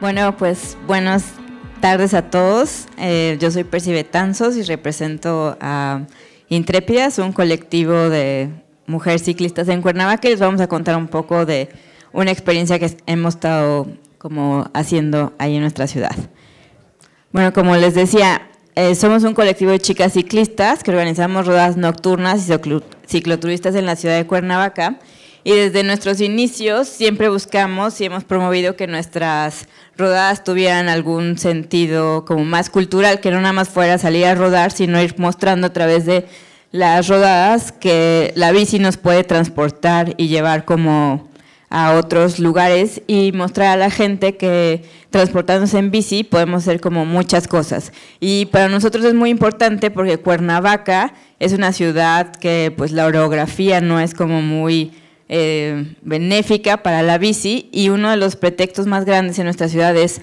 Bueno, pues buenas tardes a todos. Eh, yo soy Percy Betanzos y represento a Intrépidas, un colectivo de mujeres ciclistas en Cuernavaca. Y les vamos a contar un poco de una experiencia que hemos estado como haciendo ahí en nuestra ciudad. Bueno, como les decía, eh, somos un colectivo de chicas ciclistas que organizamos ruedas nocturnas y cicloturistas en la ciudad de Cuernavaca y desde nuestros inicios siempre buscamos y hemos promovido que nuestras rodadas tuvieran algún sentido como más cultural, que no nada más fuera salir a rodar, sino ir mostrando a través de las rodadas que la bici nos puede transportar y llevar como a otros lugares y mostrar a la gente que transportándose en bici podemos hacer como muchas cosas. Y para nosotros es muy importante porque Cuernavaca es una ciudad que pues la orografía no es como muy eh, benéfica para la bici y uno de los pretextos más grandes en nuestra ciudad es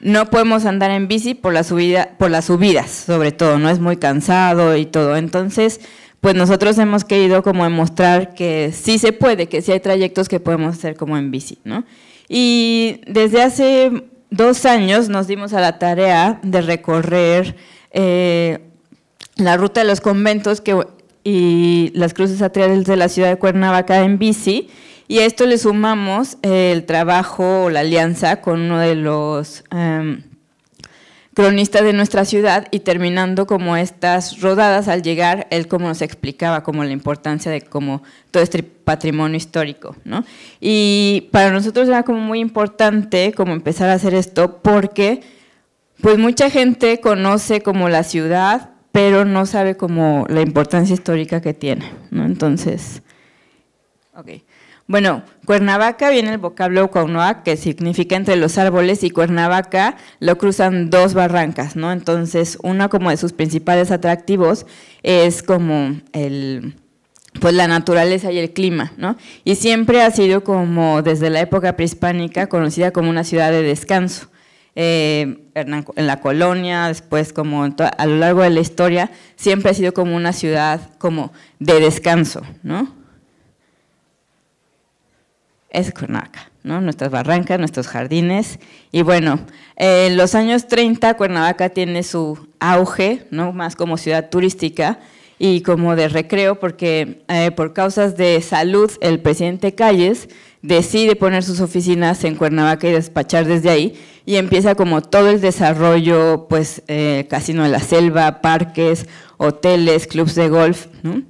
no podemos andar en bici por, la subida, por las subidas, sobre todo, no es muy cansado y todo. Entonces, pues nosotros hemos querido como demostrar que sí se puede, que sí hay trayectos que podemos hacer como en bici, Y desde hace dos años nos dimos a la tarea de recorrer eh, la ruta de los conventos que y las cruces atriales de la ciudad de Cuernavaca en bici. Y a esto le sumamos eh, el trabajo o la alianza con uno de los em, cronistas de nuestra ciudad y terminando como estas rodadas al llegar, él como nos explicaba como la importancia de como todo este patrimonio histórico. Y para nosotros era como muy importante como empezar a hacer esto porque pues mucha gente conoce como la ciudad pero no sabe como la importancia histórica que tiene, ¿no? Entonces, Bueno, Cuernavaca viene el vocablo Cuauhnoac, que significa entre los árboles, y Cuernavaca lo cruzan dos barrancas, ¿no? Entonces, uno como de sus principales atractivos es como el, pues la naturaleza y el clima, ¿no? Y siempre ha sido como desde la época prehispánica conocida como una ciudad de descanso. Eh, en, la colonia, después como a lo largo de la historia, siempre ha sido como una ciudad como de descanso, Es Cuernavaca, ¿no? Nuestras barrancas, nuestros jardines. Y bueno, eh, en los años 30 Cuernavaca tiene su auge, Más como ciudad turística, y como de recreo, porque eh, por causas de salud el presidente Calles decide poner sus oficinas en Cuernavaca y despachar desde ahí, y empieza como todo el desarrollo, pues eh, Casino de la Selva, parques, hoteles, clubs de golf, ¿no?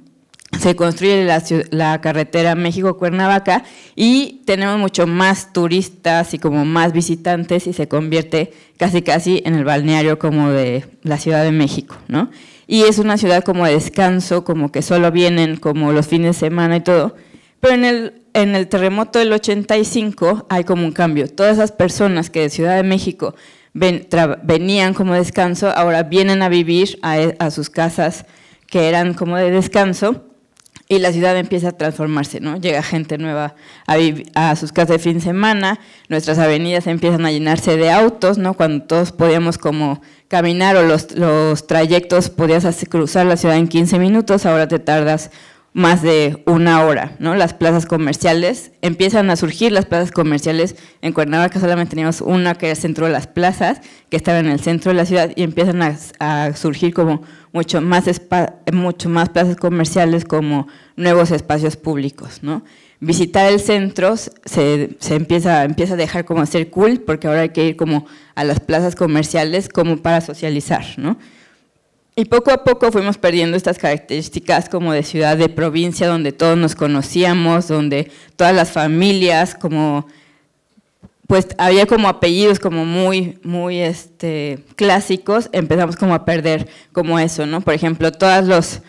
se construye la, la carretera México-Cuernavaca y tenemos mucho más turistas y como más visitantes y se convierte casi casi en el balneario como de la Ciudad de México, ¿no? y es una ciudad como de descanso, como que solo vienen como los fines de semana y todo. Pero en el, en el terremoto del 85 hay como un cambio. Todas esas personas que de Ciudad de México venían como descanso, ahora vienen a vivir e, a sus casas que eran como de descanso y la ciudad empieza a transformarse, ¿no? Llega gente nueva a, sus casas de fin de semana, nuestras avenidas empiezan a llenarse de autos, ¿no? Cuando todos podíamos como caminar o los, los trayectos podías cruzar la ciudad en 15 minutos, ahora te tardas más de una hora, ¿no? Las plazas comerciales, empiezan a surgir las plazas comerciales, en Cuernavaca solamente teníamos una que era el centro de las plazas, que estaba en el centro de la ciudad y empiezan a, surgir como mucho más, mucho más plazas comerciales como nuevos espacios públicos, ¿no? Visitar el centro se, se, empieza, empieza a dejar como ser cool, porque ahora hay que ir como a las plazas comerciales como para socializar, ¿no? Y poco a poco fuimos perdiendo estas características como de ciudad de provincia, donde todos nos conocíamos, donde todas las familias, como pues había como apellidos como muy, muy este, clásicos, empezamos como a perder como eso, ¿no? Por ejemplo, todas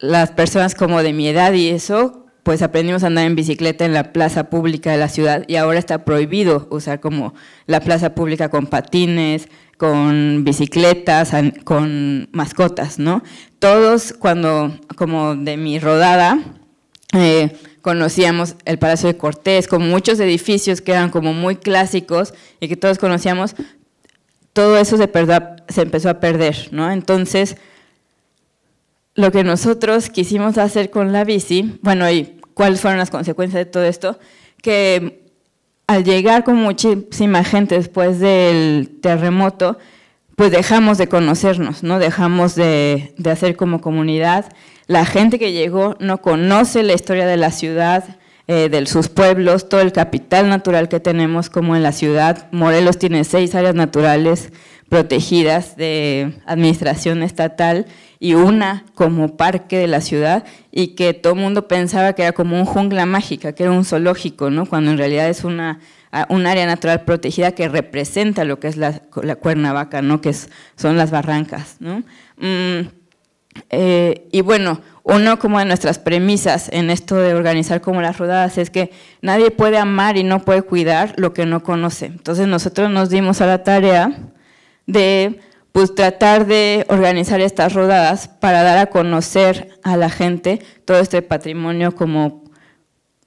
las personas como de mi edad y eso, pues aprendimos a andar en bicicleta en la plaza pública de la ciudad y ahora está prohibido usar como la plaza pública con patines, con bicicletas, con mascotas, ¿no? Todos cuando, como de mi rodada, eh, conocíamos el Palacio de Cortés, con muchos edificios que eran como muy clásicos y que todos conocíamos, todo eso se, se empezó a perder, ¿no? Entonces, lo que nosotros quisimos hacer con la bici, bueno, y cuáles fueron las consecuencias de todo esto, que al llegar con muchísima gente después del terremoto, pues dejamos de conocernos, ¿no? Dejamos de, hacer como comunidad. La gente que llegó no conoce la historia de la ciudad, eh, de sus pueblos, todo el capital natural que tenemos como en la ciudad. Morelos tiene seis áreas naturales protegidas de administración estatal y una como parque de la ciudad y que todo el mundo pensaba que era como un jungla mágica, que era un zoológico, ¿no? cuando en realidad es una, un área natural protegida que representa lo que es la, la cuernavaca, ¿no? que es, son las barrancas. Mm, eh, y bueno, uno como de nuestras premisas en esto de organizar como las rodadas es que nadie puede amar y no puede cuidar lo que no conoce. Entonces nosotros nos dimos a la tarea de pues tratar de organizar estas rodadas para dar a conocer a la gente todo este patrimonio como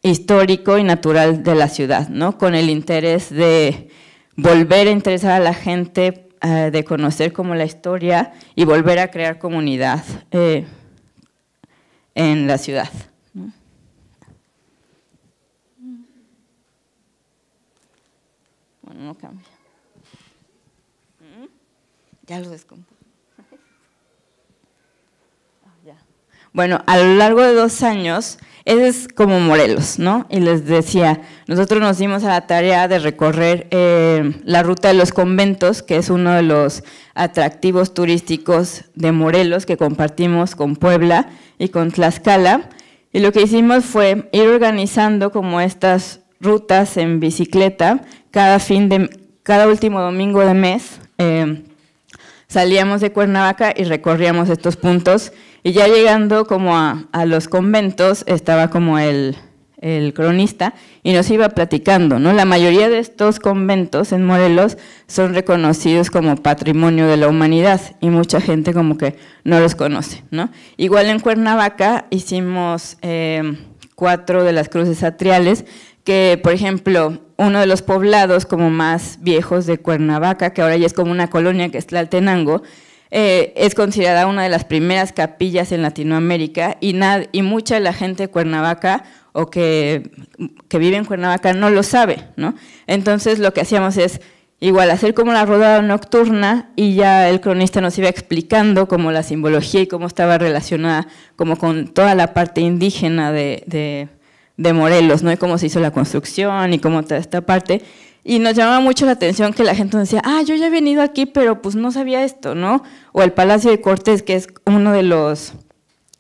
histórico y natural de la ciudad, ¿no? Con el interés de volver a interesar a la gente, eh, de conocer como la historia y volver a crear comunidad eh, en la ciudad. Bueno, no cambia. Ya lo ah, Bueno, a lo largo de dos años, ese es como Morelos, ¿no? Y les decía, nosotros nos dimos a la tarea de recorrer eh, la ruta de los conventos, que es uno de los atractivos turísticos de Morelos que compartimos con Puebla y con Tlaxcala. Y lo que hicimos fue ir organizando como estas rutas en bicicleta cada fin de, cada último domingo de mes. Eh, salíamos de Cuernavaca y recorríamos estos puntos y ya llegando como a, los conventos estaba como el, cronista y nos iba platicando, ¿no? La mayoría de estos conventos en Morelos son reconocidos como patrimonio de la humanidad y mucha gente como que no los conoce, ¿no? Igual en Cuernavaca hicimos... Eh, cuatro de las cruces atriales, que, por ejemplo, uno de los poblados como más viejos de Cuernavaca, que ahora ya es como una colonia que es Tlaltenango, eh, es considerada una de las primeras capillas en Latinoamérica y, y mucha de la gente de Cuernavaca o que, que, vive en Cuernavaca no lo sabe, ¿no? Entonces lo que hacíamos es igual hacer como la rodada nocturna y ya el cronista nos iba explicando como la simbología y cómo estaba relacionada como con toda la parte indígena de de Morelos, ¿no? cómo se hizo la construcción y cómo toda esta parte. Y nos llamaba mucho la atención que la gente nos decía, ah, yo ya he venido aquí, pero pues no sabía esto, ¿no? O el Palacio de Cortés, que es uno de los,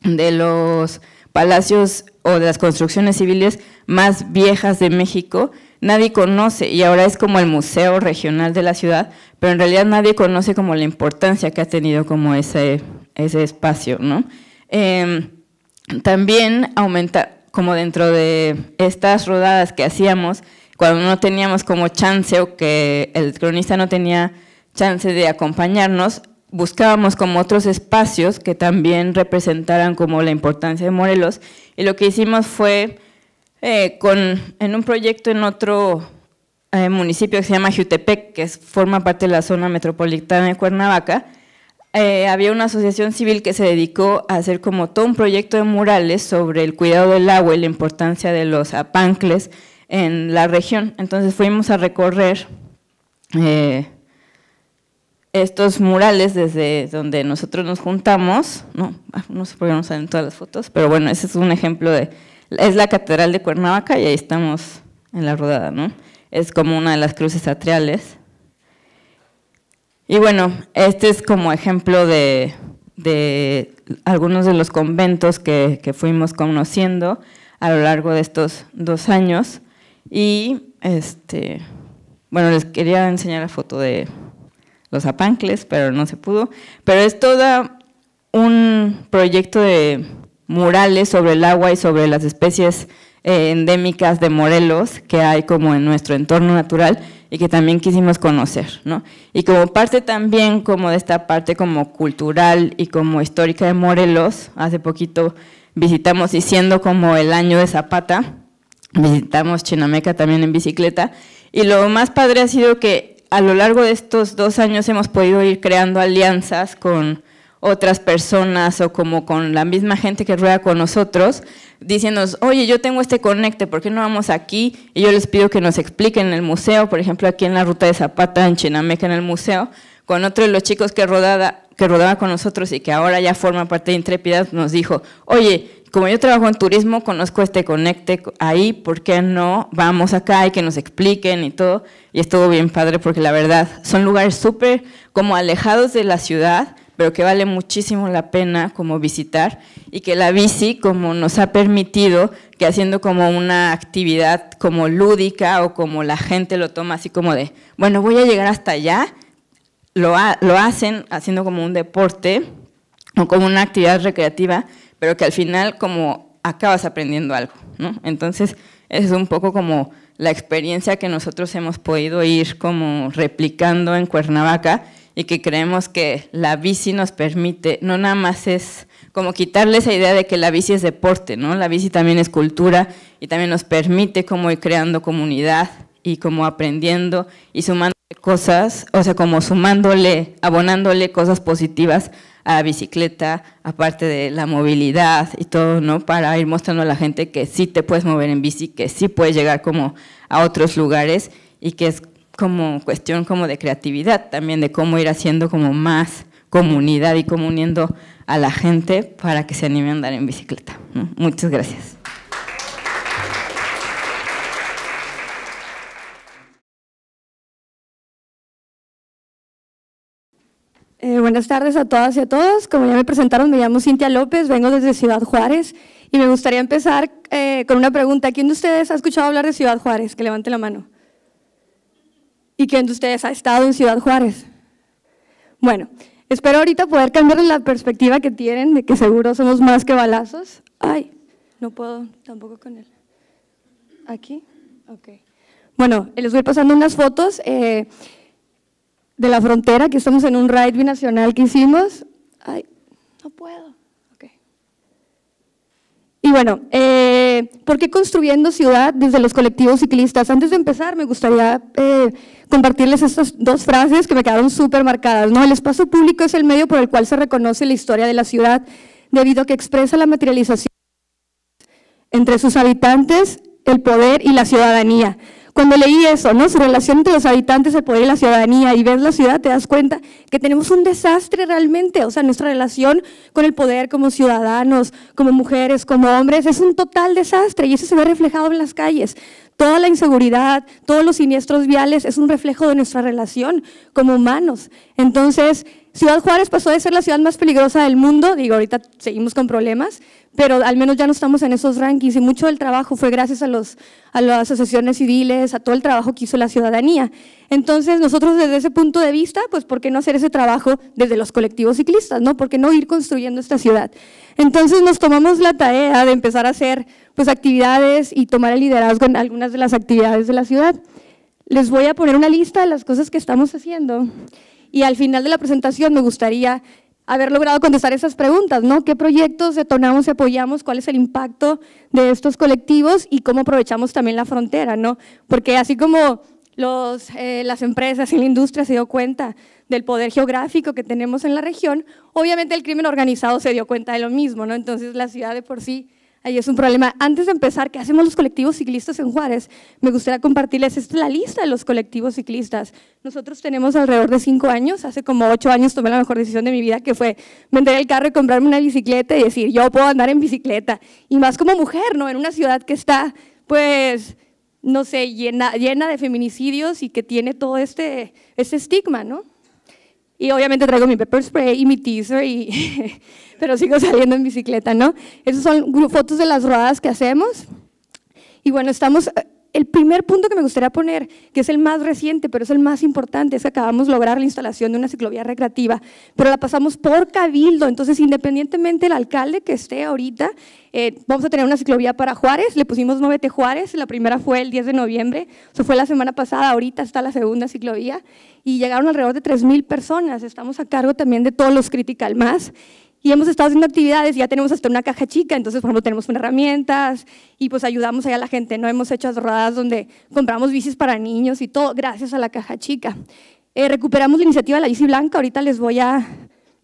de los palacios o de las construcciones civiles más viejas de México, nadie conoce y ahora es como el museo regional de la ciudad, pero en realidad nadie conoce como la importancia que ha tenido como ese, ese espacio, ¿no? Em, también aumenta como dentro de estas rodadas que hacíamos, cuando no teníamos como chance o que el cronista no tenía chance de acompañarnos, buscábamos como otros espacios que también representaran como la importancia de Morelos y lo que hicimos fue eh, en un proyecto en otro eh, municipio que se llama Jutepec, que forma parte de la zona metropolitana de Cuernavaca, eh, había una asociación civil que se dedicó a hacer como todo un proyecto de murales sobre el cuidado del agua y la importancia de los apancles en la región. Entonces fuimos a recorrer eh, estos murales desde donde nosotros nos juntamos, no, ah, no sé por qué no salen todas las fotos, pero bueno, ese es un ejemplo de, es la Catedral de Cuernavaca y ahí estamos en la rodada, ¿no? Es como una de las cruces atriales. Y bueno, este es como ejemplo de, algunos de los conventos que, fuimos conociendo a lo largo de estos dos años. Y este, bueno, les quería enseñar la foto de los apancles, pero no se pudo. Pero es todo un proyecto de murales sobre el agua y sobre las especies eh, endémicas de Morelos que hay como en nuestro entorno natural y que también quisimos conocer, ¿no? Y como parte también como de esta parte como cultural y como histórica de Morelos, hace poquito visitamos, y siendo como el año de Zapata, visitamos Chinameca también en bicicleta, y lo más padre ha sido que a lo largo de estos dos años hemos podido ir creando alianzas con otras personas o como con la misma gente que rueda con nosotros, diciéndonos, oye, yo tengo este conecte, ¿por qué no vamos aquí? Y yo les pido que nos expliquen en el museo, por ejemplo, aquí en la ruta de Zapata, en Chinameca, en el museo, con otro de los chicos que rodaba, que rodaba con nosotros y que ahora ya forma parte de Intrépida, nos dijo, oye, como yo trabajo en turismo, conozco este conecte ahí, ¿por qué no vamos acá y que nos expliquen y todo? Y estuvo bien padre porque la verdad, son lugares súper como alejados de la ciudad, pero que vale muchísimo la pena como visitar y que la bici como nos ha permitido que haciendo como una actividad como lúdica o como la gente lo toma así como de, bueno, voy a llegar hasta allá, lo, lo hacen haciendo como un deporte o como una actividad recreativa, pero que al final como acabas aprendiendo algo, Entonces, es un poco como la experiencia que nosotros hemos podido ir como replicando en Cuernavaca y que creemos que la bici nos permite, no nada más es como quitarle esa idea de que la bici es deporte, ¿no? La bici también es cultura y también nos permite como ir creando comunidad y como aprendiendo y sumando cosas, o sea, como sumándole, abonándole cosas positivas a la bicicleta, aparte de la movilidad y todo, ¿no? Para ir mostrando a la gente que sí te puedes mover en bici, que sí puedes llegar como a otros lugares y que es como cuestión como de creatividad también, de cómo ir haciendo como más comunidad y cómo uniendo a la gente para que se anime a andar en bicicleta. Muchas gracias. Eh, buenas tardes a todas y a todos. Como ya me presentaron, me llamo Cintia López, vengo desde Ciudad Juárez y me gustaría empezar eh, con una pregunta. ¿Quién de ustedes ha escuchado hablar de Ciudad Juárez? Que levante la mano y quién de ustedes ha estado en Ciudad Juárez. Bueno, espero ahorita poder cambiar la perspectiva que tienen de que seguro somos más que balazos. Ay, no puedo tampoco con él. ¿Aquí? Ok. Bueno, eh, les voy pasando unas fotos eh, de la frontera, que estamos en un ride binacional que hicimos. Ay, no puedo. Y bueno, eh, ¿por qué construyendo ciudad desde los colectivos ciclistas? Antes de empezar, me gustaría eh, compartirles estas dos frases que me quedaron súper marcadas. ¿no? El espacio público es el medio por el cual se reconoce la historia de la ciudad, debido a que expresa la materialización entre sus habitantes, el poder y la ciudadanía. Cuando leí eso, ¿no? Su relación entre los habitantes, el poder y la ciudadanía, y ves la ciudad, te das cuenta que tenemos un desastre realmente. O sea, nuestra relación con el poder como ciudadanos, como mujeres, como hombres, es un total desastre y eso se ve reflejado en las calles. Toda la inseguridad, todos los siniestros viales es un reflejo de nuestra relación como humanos. Entonces, Ciudad Juárez pasó de ser la ciudad más peligrosa del mundo, digo, ahorita seguimos con problemas, pero al menos ya no estamos en esos rankings y mucho del trabajo fue gracias a, los, las asociaciones civiles, a todo el trabajo que hizo la ciudadanía. Entonces, nosotros desde ese punto de vista, pues, ¿por qué no hacer ese trabajo desde los colectivos ciclistas, no? ¿Por qué no ir construyendo esta ciudad? Entonces nos tomamos la tarea de empezar a hacer pues, actividades y tomar el liderazgo en algunas de las actividades de la ciudad. Les voy a poner una lista de las cosas que estamos haciendo y al final de la presentación me gustaría haber logrado contestar esas preguntas, ¿no? ¿Qué proyectos detonamos y apoyamos? ¿Cuál es el impacto de estos colectivos? Y cómo aprovechamos también la frontera, ¿no? Porque así como eh, las empresas y la industria se dio cuenta del poder geográfico que tenemos en la región, obviamente el crimen organizado se dio cuenta de lo mismo, ¿no? Entonces la ciudad de por sí ahí es un problema. Antes de empezar, ¿qué hacemos los colectivos ciclistas en Juárez? Me gustaría compartirles, esta es la lista de los colectivos ciclistas. Nosotros tenemos alrededor de cinco años, hace como ocho años tomé la mejor decisión de mi vida, que fue vender el carro y comprarme una bicicleta y decir, yo puedo andar en bicicleta. Y más como mujer, ¿no? En una ciudad que está, pues no sé, llena, de feminicidios y que tiene todo este, este estigma, ¿no? Y obviamente traigo mi pepper spray y mi teaser, y pero sigo saliendo en bicicleta, ¿no? Esas son fotos de las ruedas que hacemos. Y bueno, estamos eh, el primer punto que me gustaría poner, que es el más reciente, pero es el más importante, es que acabamos de lograr la instalación de una ciclovía recreativa, pero la pasamos por cabildo, entonces independientemente del alcalde que esté ahorita, eh, vamos a tener una ciclovía para Juárez, le pusimos 9 Juárez, la primera fue el 10 de noviembre, eso fue la semana pasada, ahorita está la segunda ciclovía, y llegaron alrededor de 3.000 personas, estamos a cargo también de todos los Critical Más, y hemos estado haciendo actividades, ya tenemos hasta una caja chica, entonces, por ejemplo, tenemos unas herramientas y pues ayudamos ahí a la gente. No hemos hecho rodadas donde compramos bicis para niños y todo, gracias a la caja chica. Eh, recuperamos la iniciativa de la bici blanca, ahorita les voy a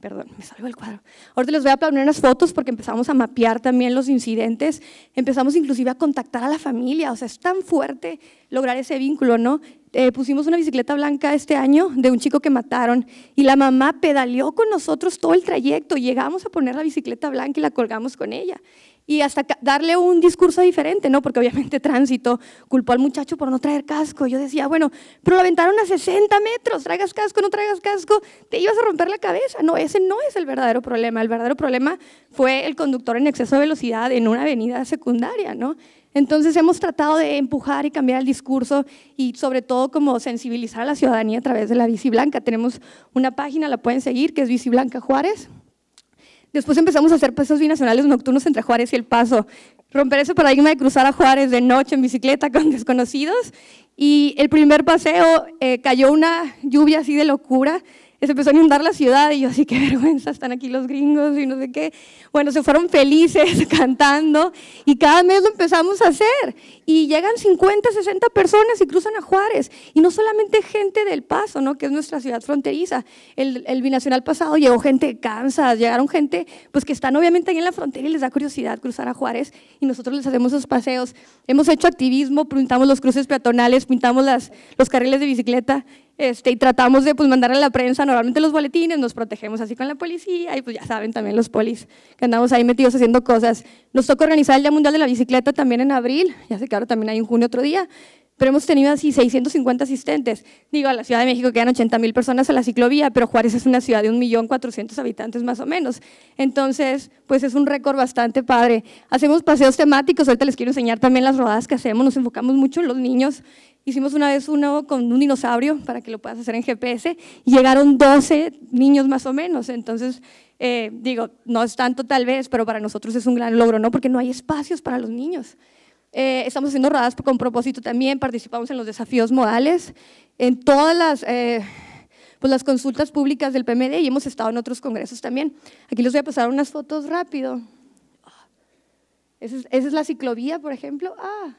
Perdón, me salió el cuadro. Ahorita les voy a poner unas fotos porque empezamos a mapear también los incidentes. Empezamos inclusive a contactar a la familia. O sea, es tan fuerte lograr ese vínculo, ¿no? Eh, pusimos una bicicleta blanca este año de un chico que mataron y la mamá pedaleó con nosotros todo el trayecto. Llegamos a poner la bicicleta blanca y la colgamos con ella y hasta darle un discurso diferente, ¿no? Porque obviamente tránsito culpó al muchacho por no traer casco. Yo decía, bueno, pero lo aventaron a 60 metros, traigas casco, no traigas casco, te ibas a romper la cabeza. No, ese no es el verdadero problema. El verdadero problema fue el conductor en exceso de velocidad en una avenida secundaria, ¿no? Entonces hemos tratado de empujar y cambiar el discurso y sobre todo como sensibilizar a la ciudadanía a través de la bici blanca. Tenemos una página, la pueden seguir, que es Bici Blanca Juárez. Después empezamos a hacer paseos binacionales nocturnos entre Juárez y El Paso. Romper ese paradigma de cruzar a Juárez de noche en bicicleta con desconocidos. Y el primer paseo eh, cayó una lluvia así de locura se empezó a inundar la ciudad y yo así, qué vergüenza, están aquí los gringos y no sé qué. Bueno, se fueron felices cantando y cada mes lo empezamos a hacer. Y llegan 50, 60 personas y cruzan a Juárez. Y no solamente gente del Paso, ¿no? que es nuestra ciudad fronteriza. El, binacional pasado llegó gente de Kansas, llegaron gente pues que están obviamente ahí en la frontera y les da curiosidad cruzar a Juárez y nosotros les hacemos esos paseos. Hemos hecho activismo, pintamos los cruces peatonales, pintamos las, los carriles de bicicleta este, y tratamos de pues, mandar a la prensa normalmente los boletines, nos protegemos así con la policía y pues ya saben también los polis que andamos ahí metidos haciendo cosas. Nos toca organizar el Día Mundial de la Bicicleta también en abril, ya sé que ahora también hay un junio otro día, pero hemos tenido así 650 asistentes. Digo, a la Ciudad de México quedan 80 mil personas a la ciclovía, pero Juárez es una ciudad de 1.400.000 habitantes más o menos. Entonces, pues es un récord bastante padre. Hacemos paseos temáticos, ahorita les quiero enseñar también las rodadas que hacemos, nos enfocamos mucho en los niños Hicimos una vez uno con un dinosaurio para que lo puedas hacer en GPS. Y llegaron 12 niños más o menos. Entonces, eh, digo, no es tanto tal vez, pero para nosotros es un gran logro, ¿no? Porque no hay espacios para los niños. Eh, estamos haciendo rodadas con propósito también, participamos en los desafíos modales, en todas las, eh, pues las consultas públicas del PMD y hemos estado en otros congresos también. Aquí les voy a pasar unas fotos rápido. Esa es, esa es la ciclovía, por ejemplo. Ah,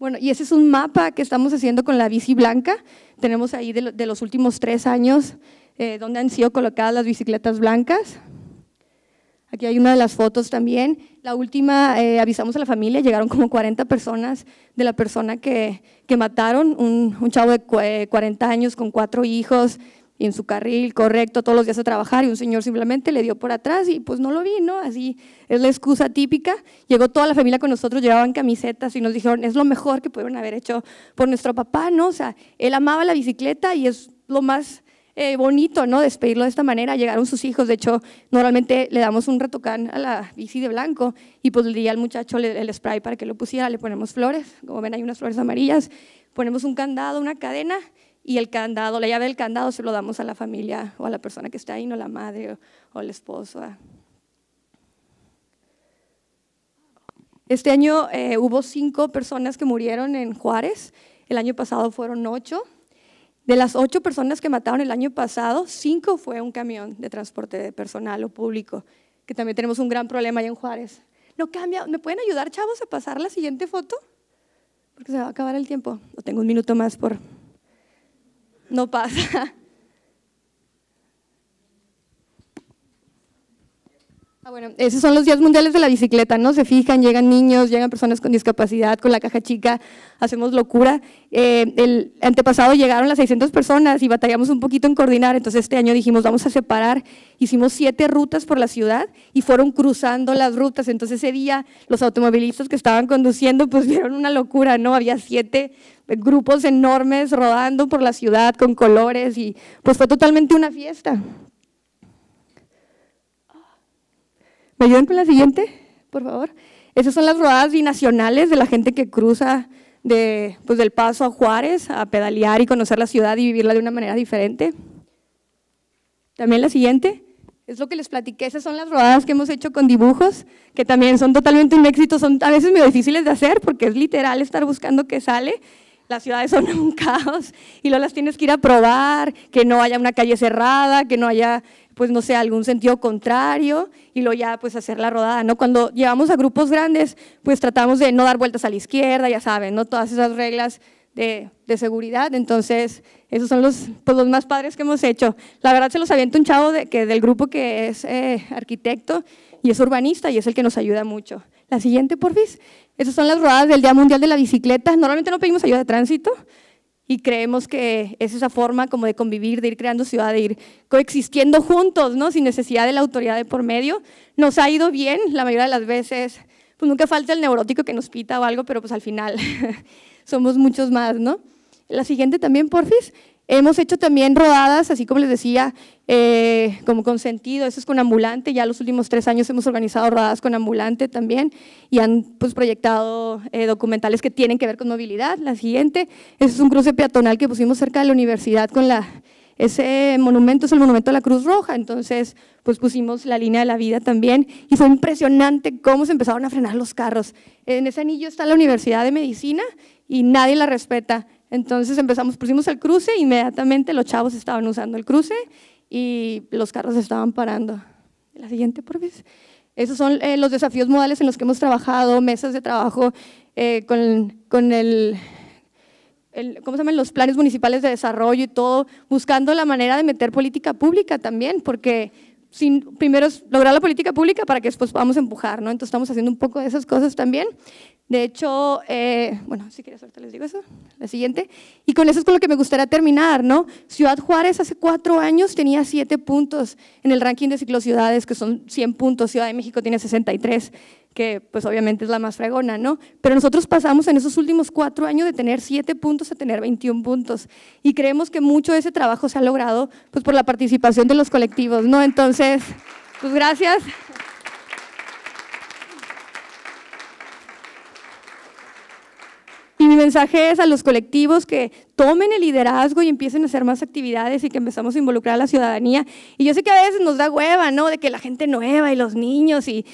Bueno, y ese es un mapa que estamos haciendo con la bici blanca. Tenemos ahí de, los últimos tres años eh, donde han sido colocadas las bicicletas blancas. Aquí hay una de las fotos también. La última, eh, avisamos a la familia, llegaron como 40 personas de la persona que, que mataron, un, un chavo de 40 años con cuatro hijos, en su carril correcto todos los días a trabajar y un señor simplemente le dio por atrás y pues no lo vi, ¿no? Así es la excusa típica. Llegó toda la familia con nosotros, llevaban camisetas y nos dijeron, es lo mejor que pudieron haber hecho por nuestro papá, ¿no? O sea, él amaba la bicicleta y es lo más eh, bonito, ¿no? Despedirlo de esta manera. Llegaron sus hijos, de hecho, normalmente le damos un retocán a la bici de blanco y pues le di al muchacho el spray para que lo pusiera, le ponemos flores, como ven hay unas flores amarillas, ponemos un candado, una cadena y el candado, la llave del candado se lo damos a la familia o a la persona que está ahí, no la madre o, el esposo. Ah. Este año eh, hubo cinco personas que murieron en Juárez, el año pasado fueron ocho. De las ocho personas que mataron el año pasado, cinco fue un camión de transporte de personal o público, que también tenemos un gran problema allá en Juárez. No cambia, ¿me pueden ayudar, chavos, a pasar la siguiente foto? Porque se va a acabar el tiempo. No tengo un minuto más por no pasa. Ah, bueno, esos son los días mundiales de la bicicleta, ¿no? Se fijan, llegan niños, llegan personas con discapacidad, con la caja chica, hacemos locura. Eh, el antepasado llegaron las 600 personas y batallamos un poquito en coordinar, entonces este año dijimos, vamos a separar. Hicimos siete rutas por la ciudad y fueron cruzando las rutas, entonces ese día los automovilistas que estaban conduciendo pues vieron una locura, ¿no? Había siete grupos enormes rodando por la ciudad con colores y pues fue totalmente una fiesta. ¿Me ayudan con la siguiente, por favor? Esas son las rodadas binacionales de la gente que cruza de, pues, del Paso a Juárez a pedalear y conocer la ciudad y vivirla de una manera diferente. También la siguiente, es lo que les platiqué, esas son las rodadas que hemos hecho con dibujos, que también son totalmente un éxito, son a veces muy difíciles de hacer porque es literal estar buscando que sale las ciudades son un caos y lo las tienes que ir a probar, que no haya una calle cerrada, que no haya pues no sé, algún sentido contrario y luego ya pues hacer la rodada, ¿no? Cuando llevamos a grupos grandes, pues tratamos de no dar vueltas a la izquierda, ya saben, ¿no? Todas esas reglas de, seguridad, entonces esos son los, pues, los más padres que hemos hecho. La verdad se los aviento un chavo de, que, del grupo que es eh, arquitecto y es urbanista y es el que nos ayuda mucho. La siguiente, porfis. Esas son las rodadas del Día Mundial de la Bicicleta. Normalmente no pedimos ayuda de tránsito, y creemos que es esa forma como de convivir, de ir creando ciudad, de ir coexistiendo juntos, ¿no? Sin necesidad de la autoridad de por medio. Nos ha ido bien la mayoría de las veces, pues nunca falta el neurótico que nos pita o algo, pero pues al final somos muchos más, ¿no? La siguiente también, porfis. Hemos hecho también rodadas, así como les decía, eh, como con sentido, eso es con ambulante, ya los últimos tres años hemos organizado rodadas con ambulante también y han pues, proyectado eh, documentales que tienen que ver con movilidad. La siguiente, ese es un cruce peatonal que pusimos cerca de la universidad con la, ese monumento es el monumento de la Cruz Roja, entonces pues pusimos la línea de la vida también y fue impresionante cómo se empezaron a frenar los carros. En ese anillo está la Universidad de Medicina y nadie la respeta. Entonces empezamos, pusimos el cruce, inmediatamente los chavos estaban usando el cruce y los carros estaban parando. La siguiente, por favor. Esos son eh, los desafíos modales en los que hemos trabajado, mesas de trabajo eh, con, con el, el, ¿cómo se llaman? Los planes municipales de desarrollo y todo, buscando la manera de meter política pública también, porque sin, primero lograr la política pública para que después podamos empujar, ¿no? Entonces estamos haciendo un poco de esas cosas también. De hecho, eh, bueno, si quieres ahorita les digo eso, la siguiente. Y con eso es con lo que me gustaría terminar, ¿no? Ciudad Juárez hace cuatro años tenía siete puntos en el ranking de ciclociudades, que son 100 puntos, Ciudad de México tiene 63 que pues obviamente es la más fregona, ¿no? Pero nosotros pasamos en esos últimos cuatro años de tener siete puntos a tener 21 puntos y creemos que mucho de ese trabajo se ha logrado pues por la participación de los colectivos, ¿no? Entonces, pues gracias. Y mi mensaje es a los colectivos que tomen el liderazgo y empiecen a hacer más actividades y que empezamos a involucrar a la ciudadanía. Y yo sé que a veces nos da hueva, ¿no? De que la gente nueva y los niños y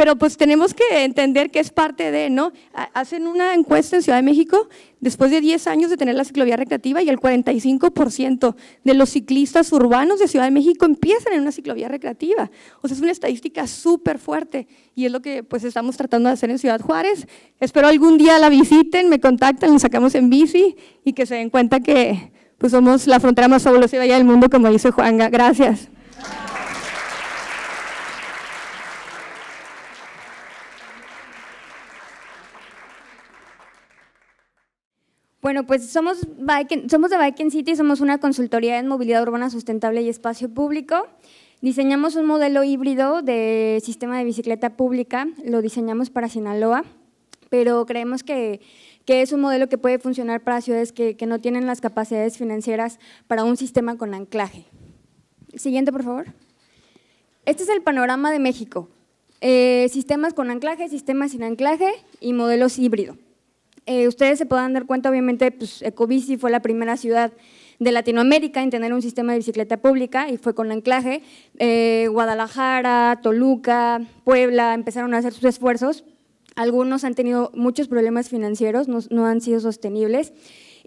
pero pues tenemos que entender que es parte de, ¿no? Hacen una encuesta en Ciudad de México después de 10 años de tener la ciclovía recreativa y el 45% de los ciclistas urbanos de Ciudad de México empiezan en una ciclovía recreativa. O sea, es una estadística súper fuerte y es lo que pues estamos tratando de hacer en Ciudad Juárez. Espero algún día la visiten, me contactan, nos sacamos en bici y que se den cuenta que pues somos la frontera más fabulosa y del mundo, como dice Juanga. Gracias. Bueno, pues somos, somos de Bike City, somos una consultoría en movilidad urbana sustentable y espacio público. Diseñamos un modelo híbrido de sistema de bicicleta pública, lo diseñamos para Sinaloa, pero creemos que, es un modelo que puede funcionar para ciudades que, no tienen las capacidades financieras para un sistema con anclaje. Siguiente, por favor. Este es el panorama de México. Eh, sistemas con anclaje, sistemas sin anclaje y modelos híbridos. Eh, ustedes se podrán dar cuenta, obviamente, pues Ecobici fue la primera ciudad de Latinoamérica en tener un sistema de bicicleta pública y fue con anclaje. Eh, Guadalajara, Toluca, Puebla empezaron a hacer sus esfuerzos. Algunos han tenido muchos problemas financieros, no, no han sido sostenibles.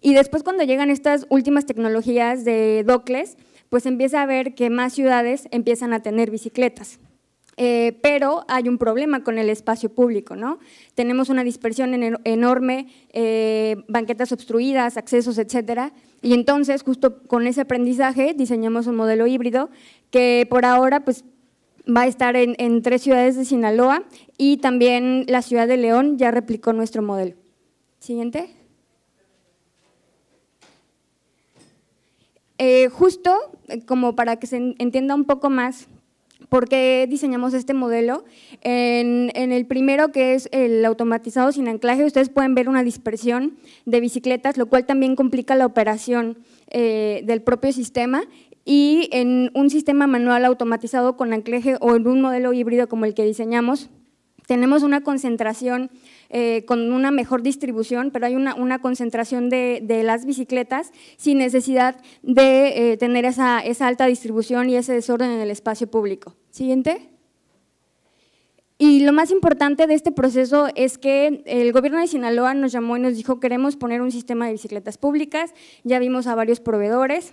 Y después cuando llegan estas últimas tecnologías de Docles, pues empieza a ver que más ciudades empiezan a tener bicicletas. Eh, pero hay un problema con el espacio público, ¿no? Tenemos una dispersión enorme, eh, banquetas obstruidas, accesos, etcétera. Y entonces, justo con ese aprendizaje, diseñamos un modelo híbrido que por ahora, pues, va a estar en, tres ciudades de Sinaloa y también la ciudad de León ya replicó nuestro modelo. Siguiente. Eh, justo, como para que se entienda un poco más por qué diseñamos este modelo. En, el primero, que es el automatizado sin anclaje, ustedes pueden ver una dispersión de bicicletas, lo cual también complica la operación eh, del propio sistema. Y en un sistema manual automatizado con anclaje o en un modelo híbrido como el que diseñamos, tenemos una concentración eh, con una mejor distribución, pero hay una, una concentración de, de, las bicicletas sin necesidad de eh, tener esa, esa alta distribución y ese desorden en el espacio público. Siguiente. Y lo más importante de este proceso es que el gobierno de Sinaloa nos llamó y nos dijo queremos poner un sistema de bicicletas públicas, ya vimos a varios proveedores,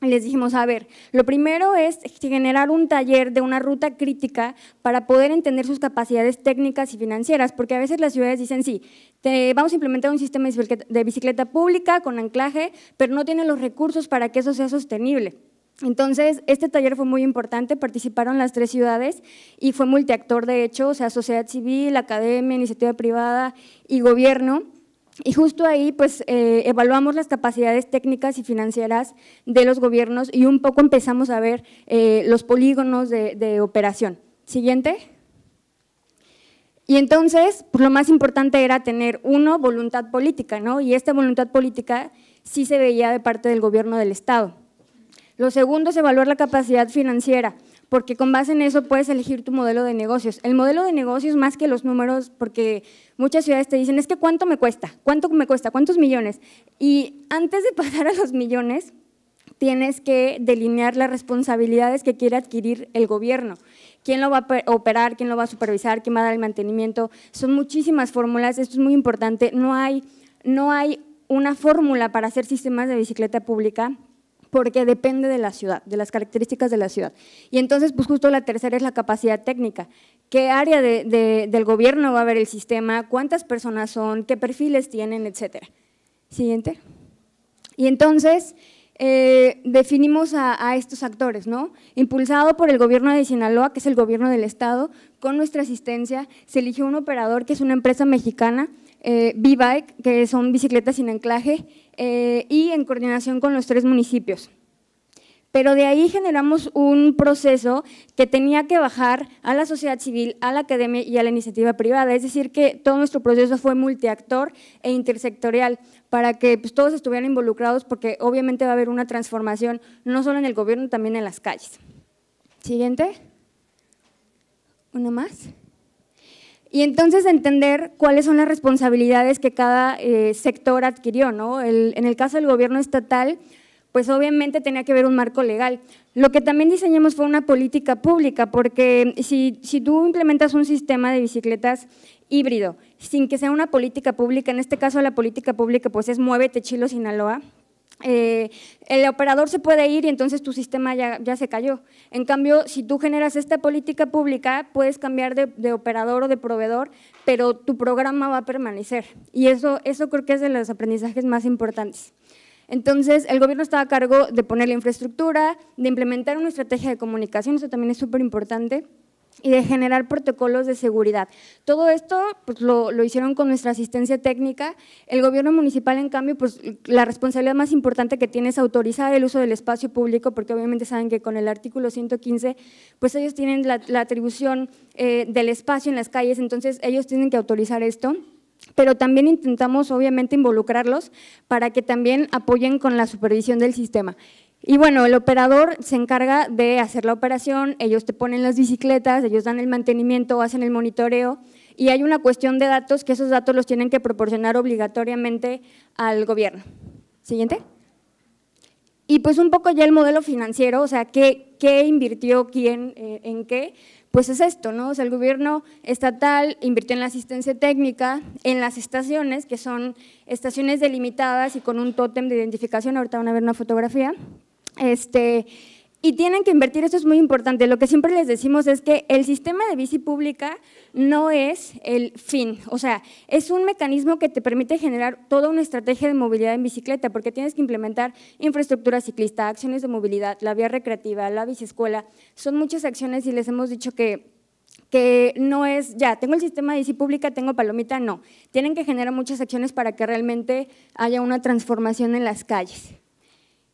les dijimos, a ver, lo primero es generar un taller de una ruta crítica para poder entender sus capacidades técnicas y financieras, porque a veces las ciudades dicen, sí, te, vamos a implementar un sistema de bicicleta pública con anclaje, pero no tienen los recursos para que eso sea sostenible. Entonces, este taller fue muy importante, participaron las tres ciudades y fue multiactor, de hecho, o sea, sociedad civil, academia, iniciativa privada y gobierno. Y justo ahí, pues, eh, evaluamos las capacidades técnicas y financieras de los gobiernos y un poco empezamos a ver eh, los polígonos de, de, operación. Siguiente. Y entonces, pues, lo más importante era tener, uno, voluntad política, ¿no? Y esta voluntad política sí se veía de parte del gobierno del Estado. Lo segundo es evaluar la capacidad financiera porque con base en eso puedes elegir tu modelo de negocios. El modelo de negocios más que los números, porque muchas ciudades te dicen, es que cuánto me cuesta, cuánto me cuesta, cuántos millones. Y antes de pasar a los millones, tienes que delinear las responsabilidades que quiere adquirir el gobierno. ¿Quién lo va a operar? ¿Quién lo va a supervisar? ¿Quién va a dar el mantenimiento? Son muchísimas fórmulas, esto es muy importante. No hay, no hay una fórmula para hacer sistemas de bicicleta pública porque depende de la ciudad, de las características de la ciudad. Y entonces, pues justo la tercera es la capacidad técnica. ¿Qué área del gobierno va a haber el sistema? ¿Cuántas personas son? ¿Qué perfiles tienen? Etcétera. Siguiente. Y entonces, eh, definimos a, estos actores, ¿no? Impulsado por el gobierno de Sinaloa, que es el gobierno del estado, con nuestra asistencia, se eligió un operador que es una empresa mexicana, eh, B-Bike, que son bicicletas sin anclaje, eh, y en coordinación con los tres municipios. Pero de ahí generamos un proceso que tenía que bajar a la sociedad civil, a la academia y a la iniciativa privada. Es decir, que todo nuestro proceso fue multiactor e intersectorial para que pues, todos estuvieran involucrados porque obviamente va a haber una transformación no solo en el gobierno, también en las calles. Siguiente. Una más. Y entonces entender cuáles son las responsabilidades que cada eh, sector adquirió. ¿no? en el caso del gobierno estatal, pues obviamente tenía que haber un marco legal. Lo que también diseñamos fue una política pública, porque si, si tú implementas un sistema de bicicletas híbrido, sin que sea una política pública, en este caso la política pública pues es Muévete Chilo Sinaloa, eh, el operador se puede ir y entonces tu sistema ya, se cayó. En cambio, si tú generas esta política pública, puedes cambiar de, de, operador o de proveedor, pero tu programa va a permanecer. Y eso, eso creo que es de los aprendizajes más importantes. Entonces, el gobierno está a cargo de poner la infraestructura, de implementar una estrategia de comunicación, eso también es súper importante y de generar protocolos de seguridad. Todo esto pues, lo, hicieron con nuestra asistencia técnica. El gobierno municipal, en cambio, pues la responsabilidad más importante que tiene es autorizar el uso del espacio público, porque obviamente saben que con el artículo 115, pues ellos tienen la, atribución eh, del espacio en las calles, entonces ellos tienen que autorizar esto pero también intentamos obviamente involucrarlos para que también apoyen con la supervisión del sistema. Y bueno, el operador se encarga de hacer la operación, ellos te ponen las bicicletas, ellos dan el mantenimiento, hacen el monitoreo y hay una cuestión de datos que esos datos los tienen que proporcionar obligatoriamente al gobierno. Siguiente. Y pues un poco ya el modelo financiero, o sea, qué, invirtió quién eh, en qué, pues es esto, ¿no? O sea, el gobierno estatal invirtió en la asistencia técnica, en las estaciones, que son estaciones delimitadas y con un tótem de identificación, ahorita van a ver una fotografía, este, y tienen que invertir, eso es muy importante. Lo que siempre les decimos es que el sistema de bici pública no es el fin, o sea, es un mecanismo que te permite generar toda una estrategia de movilidad en bicicleta, porque tienes que implementar infraestructura ciclista, acciones de movilidad, la vía recreativa, la biciescuela. Son muchas acciones y les hemos dicho que que no es, ya, tengo el sistema de bici pública, tengo palomita, no. Tienen que generar muchas acciones para que realmente haya una transformación en las calles.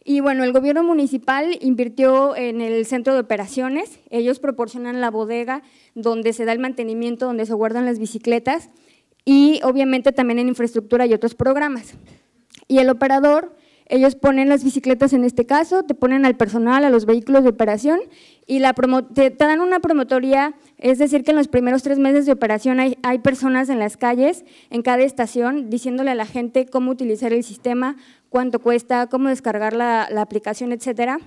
Y bueno, el gobierno municipal invirtió en el centro de operaciones, ellos proporcionan la bodega donde se da el mantenimiento, donde se guardan las bicicletas y obviamente también en infraestructura y otros programas. Y el operador, ellos ponen las bicicletas en este caso, te ponen al personal, a los vehículos de operación y la te, dan una promotoría, es decir, que en los primeros tres meses de operación hay, hay personas en las calles, en cada estación, diciéndole a la gente cómo utilizar el sistema, cuánto cuesta, cómo descargar la, aplicación, etcétera.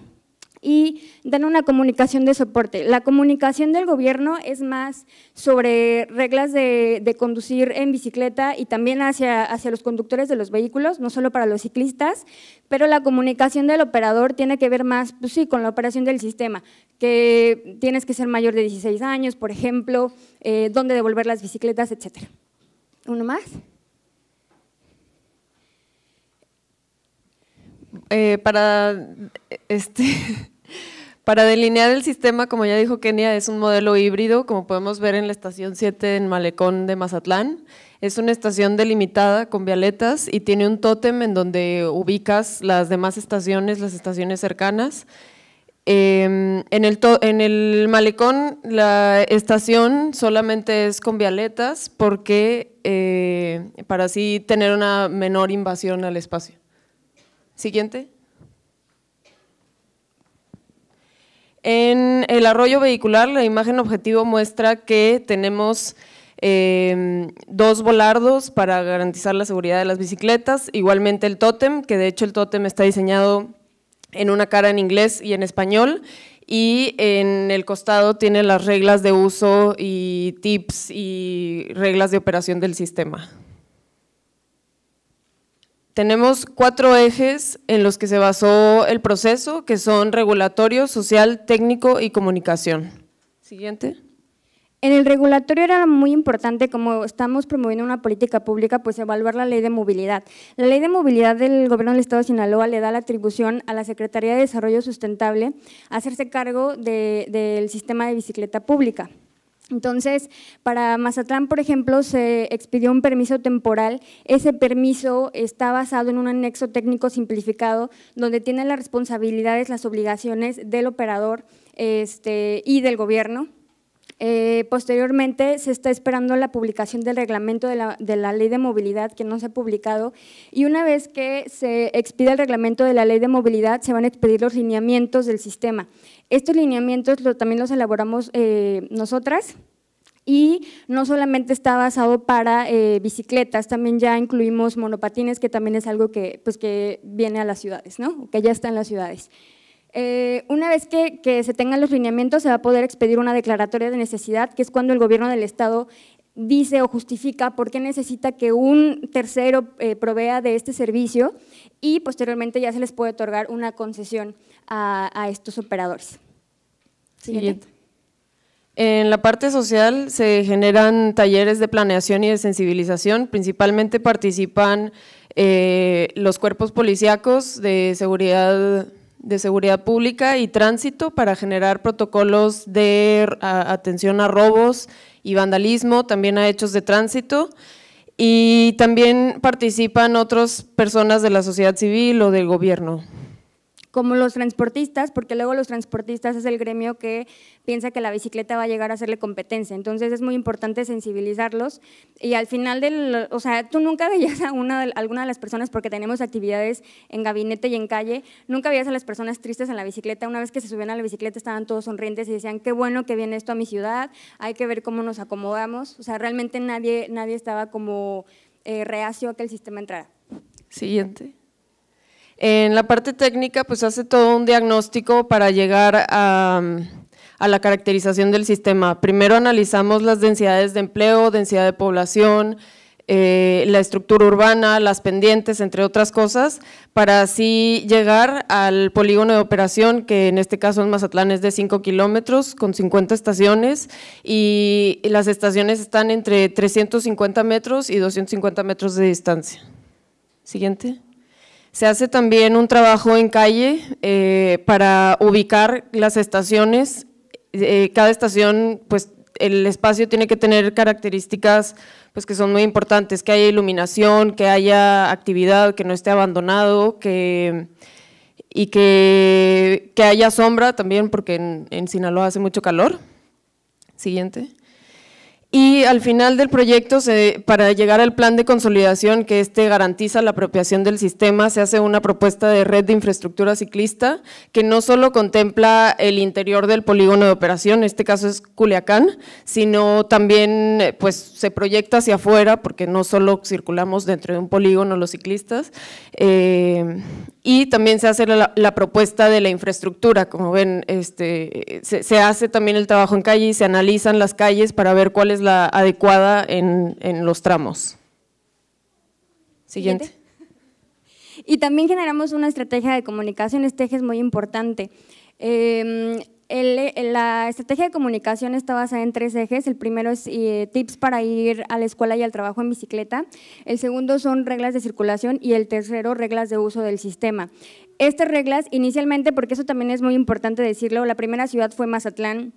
Y dan una comunicación de soporte. La comunicación del gobierno es más sobre reglas de, conducir en bicicleta y también hacia, los conductores de los vehículos, no solo para los ciclistas, pero la comunicación del operador tiene que ver más, pues sí, con la operación del sistema, que tienes que ser mayor de 16 años, por ejemplo, eh, dónde devolver las bicicletas, etcétera. ¿Uno más? Eh, para, este, para delinear el sistema, como ya dijo Kenia, es un modelo híbrido, como podemos ver en la estación 7 en Malecón de Mazatlán. Es una estación delimitada con vialetas y tiene un tótem en donde ubicas las demás estaciones, las estaciones cercanas. Em, en, el en el malecón la estación solamente es con vialetas porque eh, para así tener una menor invasión al espacio. Siguiente. En el arroyo vehicular, la imagen objetivo muestra que tenemos em, dos volardos para garantizar la seguridad de las bicicletas, igualmente el tótem, que de hecho el tótem está diseñado en una cara en inglés y en español, y en el costado tiene las reglas de uso y tips y reglas de operación del sistema. Tenemos cuatro ejes en los que se basó el proceso, que son regulatorio, social, técnico y comunicación. Siguiente. En el regulatorio era muy importante, como estamos promoviendo una política pública, pues evaluar la ley de movilidad. La ley de movilidad del gobierno del Estado de Sinaloa le da la atribución a la Secretaría de Desarrollo Sustentable hacerse cargo del sistema de bicicleta pública. Entonces, para Mazatlán, por ejemplo, se expidió un permiso temporal. Ese permiso está basado en un anexo técnico simplificado donde tienen las responsabilidades, las obligaciones del operador este, y del gobierno. Eh, posteriormente se está esperando la publicación del reglamento de la, de la, ley de movilidad que no se ha publicado y una vez que se expida el reglamento de la ley de movilidad se van a expedir los lineamientos del sistema. Estos lineamientos lo, también los elaboramos eh, nosotras y no solamente está basado para eh, bicicletas, también ya incluimos monopatines, que también es algo que, pues, que viene a las ciudades, ¿no? que ya está en las ciudades. Eh, una vez que, se tengan los lineamientos, se va a poder expedir una declaratoria de necesidad, que es cuando el gobierno del Estado dice o justifica por qué necesita que un tercero provea de este servicio y posteriormente ya se les puede otorgar una concesión a, estos operadores. Siguiente. En la parte social se generan talleres de planeación y de sensibilización, principalmente participan eh, los cuerpos policíacos de seguridad de seguridad pública y tránsito para generar protocolos de atención a robos y vandalismo, también a hechos de tránsito y también participan otras personas de la sociedad civil o del gobierno como los transportistas, porque luego los transportistas es el gremio que piensa que la bicicleta va a llegar a hacerle competencia. Entonces es muy importante sensibilizarlos y al final del, o sea, tú nunca veías a una, alguna de las personas, porque tenemos actividades en gabinete y en calle, nunca veías a las personas tristes en la bicicleta. Una vez que se subían a la bicicleta estaban todos sonrientes y decían, qué bueno que viene esto a mi ciudad, hay que ver cómo nos acomodamos. O sea, realmente nadie, nadie estaba como eh, reacio a que el sistema entrara. Siguiente. En la parte técnica, pues hace todo un diagnóstico para llegar a, la caracterización del sistema. Primero analizamos las densidades de empleo, densidad de población, eh, la estructura urbana, las pendientes, entre otras cosas, para así llegar al polígono de operación, que en este caso en Mazatlán es de 5 kilómetros, con 50 estaciones, y las estaciones están entre 350 metros y 250 metros de distancia. Siguiente. Se hace también un trabajo en calle eh, para ubicar las estaciones. Eh, cada estación, pues el espacio tiene que tener características pues, que son muy importantes, que haya iluminación, que haya actividad, que no esté abandonado, que, y que, que haya sombra también, porque en, en Sinaloa hace mucho calor. Siguiente. Y al final del proyecto, para llegar al plan de consolidación que este garantiza la apropiación del sistema, se hace una propuesta de red de infraestructura ciclista que no solo contempla el interior del polígono de operación, en este caso es Culiacán, sino también eh, pues, se proyecta hacia afuera, porque no solo circulamos dentro de un polígono los ciclistas, eh, y también se hace la, propuesta de la infraestructura, como ven, este, se, se hace también el trabajo en calle y se analizan las calles para ver cuál es la adecuada en, los tramos. Siguiente. Y también generamos una estrategia de comunicación, este eje es muy importante. Em, la estrategia de comunicación está basada en tres ejes. El primero es eh, tips para ir a la escuela y al trabajo en bicicleta. El segundo son reglas de circulación y el tercero reglas de uso del sistema. Estas reglas inicialmente, porque eso también es muy importante decirlo, la primera ciudad fue Mazatlán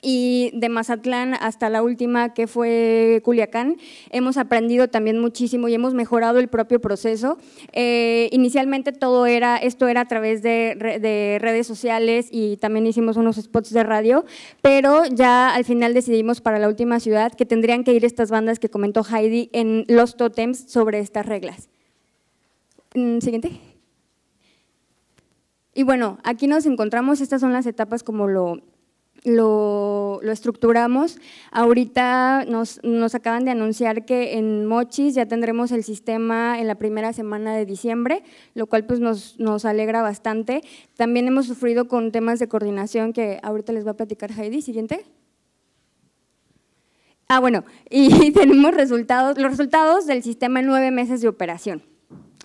y de Mazatlán hasta la última que fue Culiacán. Hemos aprendido también muchísimo y hemos mejorado el propio proceso. Eh, inicialmente todo era, esto era a través de, de, redes sociales y también hicimos unos spots de radio, pero ya al final decidimos para la última ciudad que tendrían que ir estas bandas que comentó Heidi en los totems sobre estas reglas. Mm, siguiente. Y bueno, aquí nos encontramos, estas son las etapas como lo, lo, lo, estructuramos. Ahorita nos, nos, acaban de anunciar que en Mochis ya tendremos el sistema en la primera semana de diciembre, lo cual pues nos, nos alegra bastante. También hemos sufrido con temas de coordinación que ahorita les va a platicar Heidi. Siguiente. Ah, bueno, y tenemos resultados, los resultados del sistema en nueve meses de operación.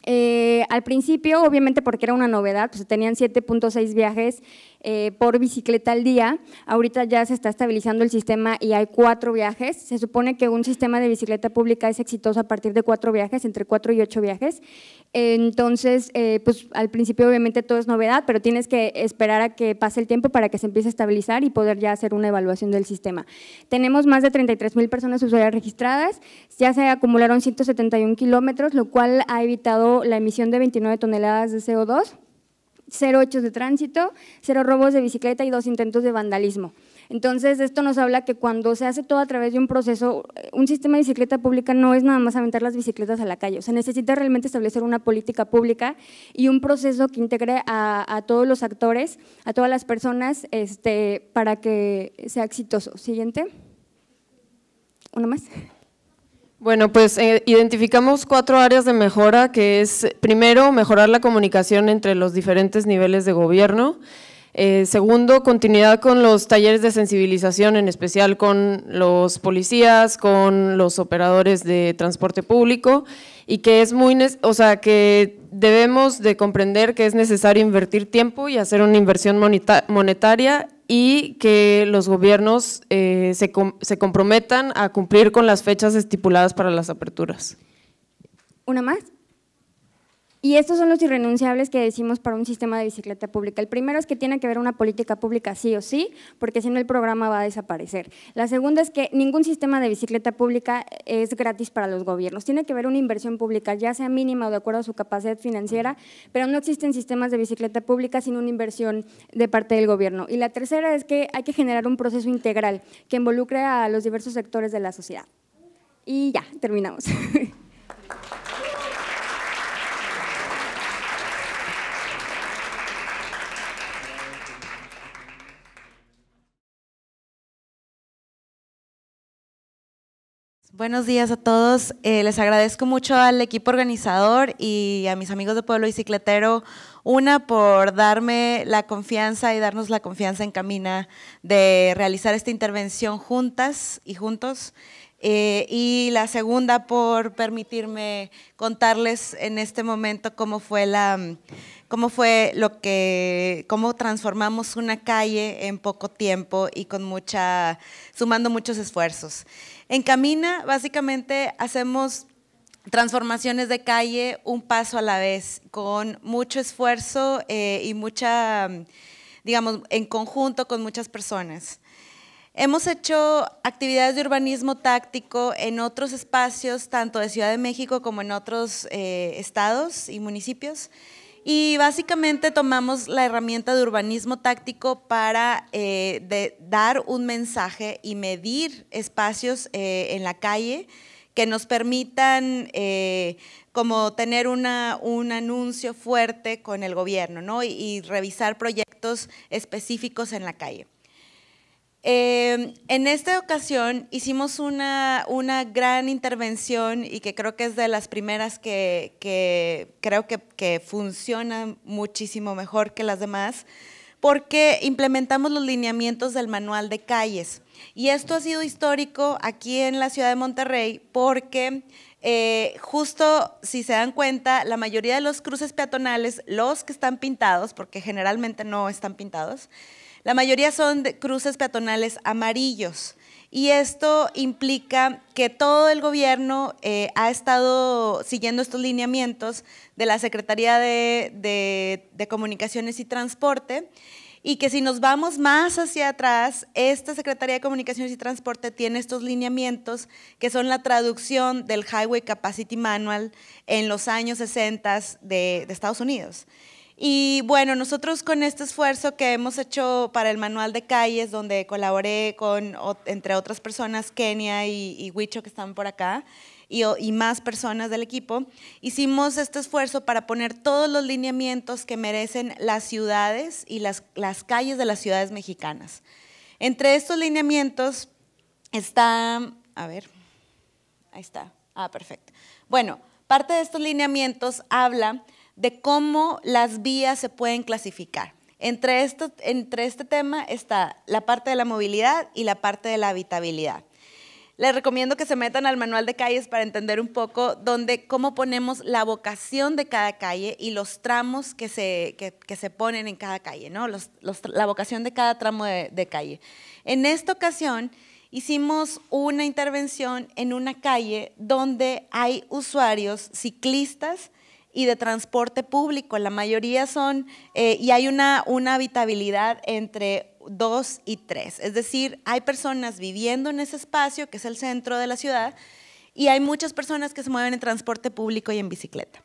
Eh, al principio, obviamente porque era una novedad, pues tenían 7.6 viajes eh, por bicicleta al día. Ahorita ya se está estabilizando el sistema y hay cuatro viajes. Se supone que un sistema de bicicleta pública es exitoso a partir de cuatro viajes, entre cuatro y ocho viajes. Entonces, eh, pues al principio obviamente todo es novedad, pero tienes que esperar a que pase el tiempo para que se empiece a estabilizar y poder ya hacer una evaluación del sistema. Tenemos más de 33 mil personas usuarias registradas, ya se acumularon 171 kilómetros, lo cual ha evitado la emisión de 29 toneladas de CO2 cero hechos de tránsito, cero robos de bicicleta y dos intentos de vandalismo. Entonces, esto nos habla que cuando se hace todo a través de un proceso, eh, un sistema de bicicleta pública no es nada más aventar las bicicletas a la calle. se necesita realmente establecer una política pública y un proceso que integre a, todos los actores, a todas las personas, este, para que sea exitoso. Siguiente. una más. Bueno, pues eh, identificamos cuatro áreas de mejora, que es primero, mejorar la comunicación entre los diferentes niveles de gobierno. Eh, segundo, continuidad con los talleres de sensibilización, en especial con los policías, con los operadores de transporte público y que es muy, o sea, que debemos de comprender que es necesario invertir tiempo y hacer una inversión monetaria y que los gobiernos eh, se, se comprometan a cumplir con las fechas estipuladas para las aperturas. ¿Una más? Y estos son los irrenunciables que decimos para un sistema de bicicleta pública. El primero es que tiene que haber una política pública sí o sí, porque si no el programa va a desaparecer. La segunda es que ningún sistema de bicicleta pública es gratis para los gobiernos. Tiene que haber una inversión pública, ya sea mínima o de acuerdo a su capacidad financiera, pero no existen sistemas de bicicleta pública sin una inversión de parte del gobierno. Y la tercera es que hay que generar un proceso integral que involucre a los diversos sectores de la sociedad. Y ya, terminamos. Buenos días a todos. Eh, les agradezco mucho al equipo organizador y a mis amigos de Pueblo Bicicletero, una por darme la confianza y darnos la confianza en Camina de realizar esta intervención juntas y juntos. Eh, y la segunda por permitirme contarles en este momento cómo fue la cómo fue lo que cómo transformamos una calle en poco tiempo y con mucha sumando muchos esfuerzos. En Camina básicamente hacemos transformaciones de calle un paso a la vez con mucho esfuerzo eh, y mucha digamos en conjunto con muchas personas. Hemos hecho actividades de urbanismo táctico en otros espacios, tanto de Ciudad de México como en otros eh, estados y municipios. Y básicamente tomamos la herramienta de urbanismo táctico para eh, dar un mensaje y medir espacios eh, en la calle que nos permitan como tener un anuncio fuerte con el gobierno y revisar proyectos específicos en la calle. Em, en esta ocasión hicimos una, gran intervención y que creo que es de las primeras que, creo que, que funciona muchísimo mejor que las demás porque implementamos los lineamientos del manual de calles. Y esto ha sido histórico aquí en la ciudad de Monterrey porque eh, justo si se dan cuenta, la mayoría de los cruces peatonales, los que están pintados, porque generalmente no están pintados, la mayoría son cruces peatonales amarillos. Y esto implica que todo el gobierno eh, ha estado siguiendo estos lineamientos de la Secretaría de, Comunicaciones y Transporte y que si nos vamos más hacia atrás, esta Secretaría de Comunicaciones y Transporte tiene estos lineamientos que son la traducción del Highway Capacity Manual en los años 60 de, de Estados Unidos. Y bueno, nosotros con este esfuerzo que hemos hecho para el manual de calles, donde colaboré con, entre otras personas, Kenia y, Huicho, que están por acá, y, más personas del equipo, hicimos este esfuerzo para poner todos los lineamientos que merecen las ciudades y las, las calles de las ciudades mexicanas. Entre estos lineamientos está, a ver, ahí está, ah, perfecto. Bueno, parte de estos lineamientos habla de cómo las vías se pueden clasificar. Entre, esto, entre este tema está la parte de la movilidad y la parte de la habitabilidad. Les recomiendo que se metan al manual de calles para entender un poco dónde, cómo ponemos la vocación de cada calle y los tramos que se, se ponen en cada calle, ¿no? la vocación de cada tramo de calle. En esta ocasión hicimos una intervención en una calle donde hay usuarios ciclistas y de transporte público. La mayoría son, eh, y hay una, habitabilidad entre dos y tres, Es decir, hay personas viviendo en ese espacio, que es el centro de la ciudad, y hay muchas personas que se mueven en transporte público y en bicicleta.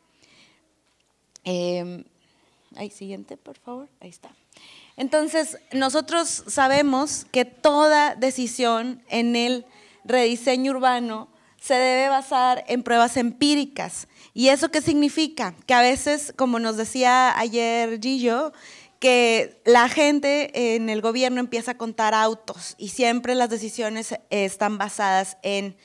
Em, siguiente, por favor. Ahí está. Entonces, nosotros sabemos que toda decisión en el rediseño urbano se debe basar en pruebas empíricas ¿Y eso qué significa? Que a veces, como nos decía ayer Gillo, que la gente en el gobierno empieza a contar autos y siempre las decisiones están basadas en,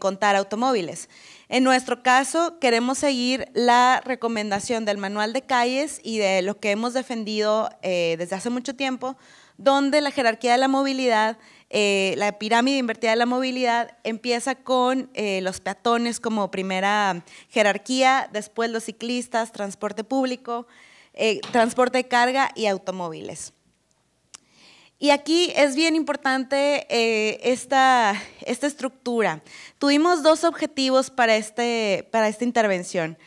contar automóviles. En nuestro caso, queremos seguir la recomendación del manual de calles y de lo que hemos defendido eh, desde hace mucho tiempo, donde la jerarquía de la movilidad eh, la pirámide invertida de la movilidad empieza con eh, los peatones como primera jerarquía, después los ciclistas, transporte público, eh, transporte de carga y automóviles. Y aquí es bien importante esta, estructura. Tuvimos dos objetivos para, este, esta intervención.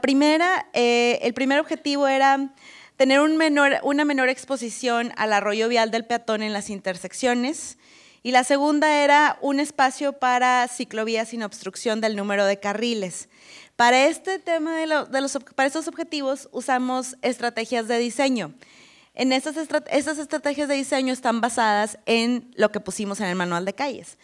primera, el primer objetivo era tener una menor exposición al arroyo vial del peatón en las intersecciones y la segunda era un espacio para ciclovías sin obstrucción del número de carriles. Para este para estos objetivos usamos estrategias de diseño. En estas, estrategias de diseño están basadas en lo que pusimos en el manual de calles.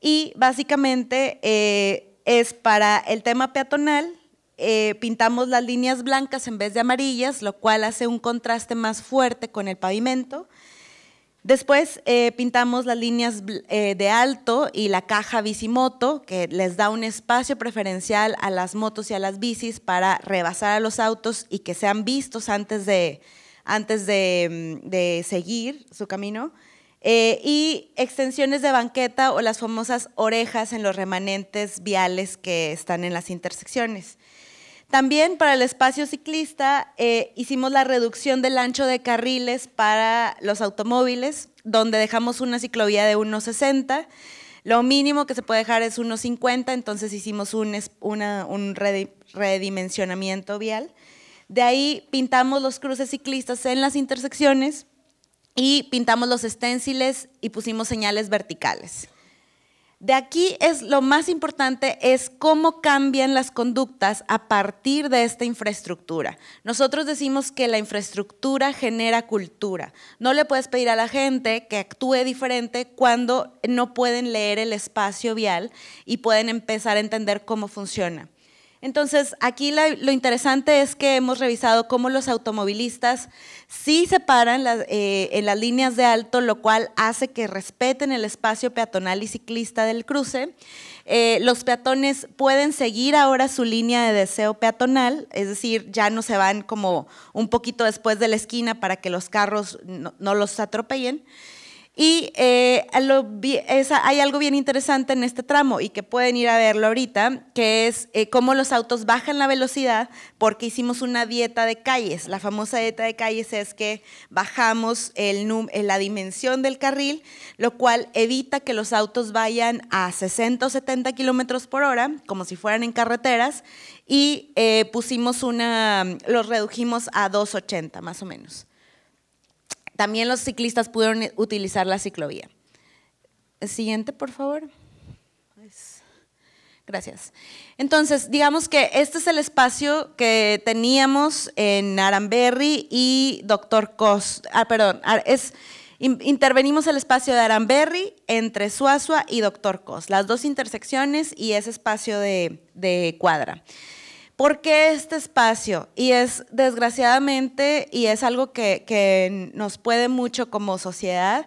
Y básicamente eh, es para el tema peatonal, eh, pintamos las líneas blancas en vez de amarillas, lo cual hace un contraste más fuerte con el pavimento. Después eh, pintamos las líneas eh, de alto y la caja bicimoto, que les da un espacio preferencial a las motos y a las bicis para rebasar a los autos y que sean vistos antes de, mm, seguir su camino. Eh, y extensiones de banqueta o las famosas orejas en los remanentes viales que están en las intersecciones. También para el espacio ciclista eh, hicimos la reducción del ancho de carriles para los automóviles, donde dejamos una ciclovía de 1,60. Lo mínimo que se puede dejar es 1,50, entonces hicimos un, un redimensionamiento vial. De ahí pintamos los cruces ciclistas en las intersecciones y pintamos los esténciles y pusimos señales verticales. De aquí es lo más importante es cómo cambian las conductas a partir de esta infraestructura. Nosotros decimos que la infraestructura genera cultura. No le puedes pedir a la gente que actúe diferente cuando no pueden leer el espacio vial y pueden empezar a entender cómo funciona. Entonces, aquí lo interesante es que hemos revisado cómo los automovilistas sí se paran eh, en las líneas de alto, lo cual hace que respeten el espacio peatonal y ciclista del cruce. Eh, los peatones pueden seguir ahora su línea de deseo peatonal, es decir, ya no se van como un poquito después de la esquina para que los carros no los atropellen. Y eh, hay algo bien interesante en este tramo y que pueden ir a verlo ahorita, que es eh, cómo los autos bajan la velocidad porque hicimos una dieta de calles. La famosa dieta de calles es que bajamos eh, la dimensión del carril, lo cual evita que los autos vayan a 60 o 70 kilómetros por hora, como si fueran en carreteras, y pusimos una, los redujimos a 280 más o menos. También los ciclistas pudieron utilizar la ciclovía. El siguiente, por favor. Gracias. Entonces, digamos que este es el espacio que teníamos en Aramberry y Doctor Cos. Ah, perdón, ah, es, intervenimos el espacio de Aramberry entre Suazua y Doctor Cos, las dos intersecciones y ese espacio de cuadra. ¿Por qué este espacio? Y es desgraciadamente, y es algo que, nos puede mucho como sociedad,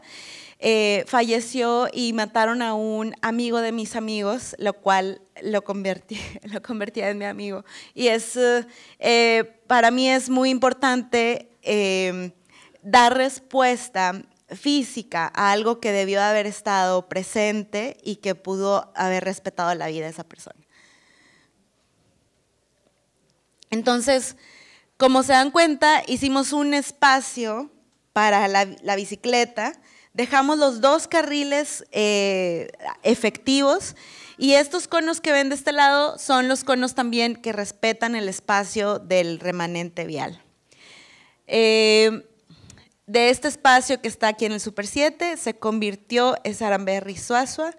eh, falleció y mataron a un amigo de mis amigos, lo cual lo convertí, lo convertí en mi amigo. Y es, eh, para mí es muy importante em, dar respuesta física a algo que debió haber estado presente y que pudo haber respetado la vida de esa persona. Entonces, como se dan cuenta, hicimos un espacio para la, bicicleta, dejamos los dos carriles eh, efectivos y estos conos que ven de este lado son los conos también que respetan el espacio del remanente vial. Eh, de este espacio que está aquí en el Super 7 se convirtió en Saramberri Suazua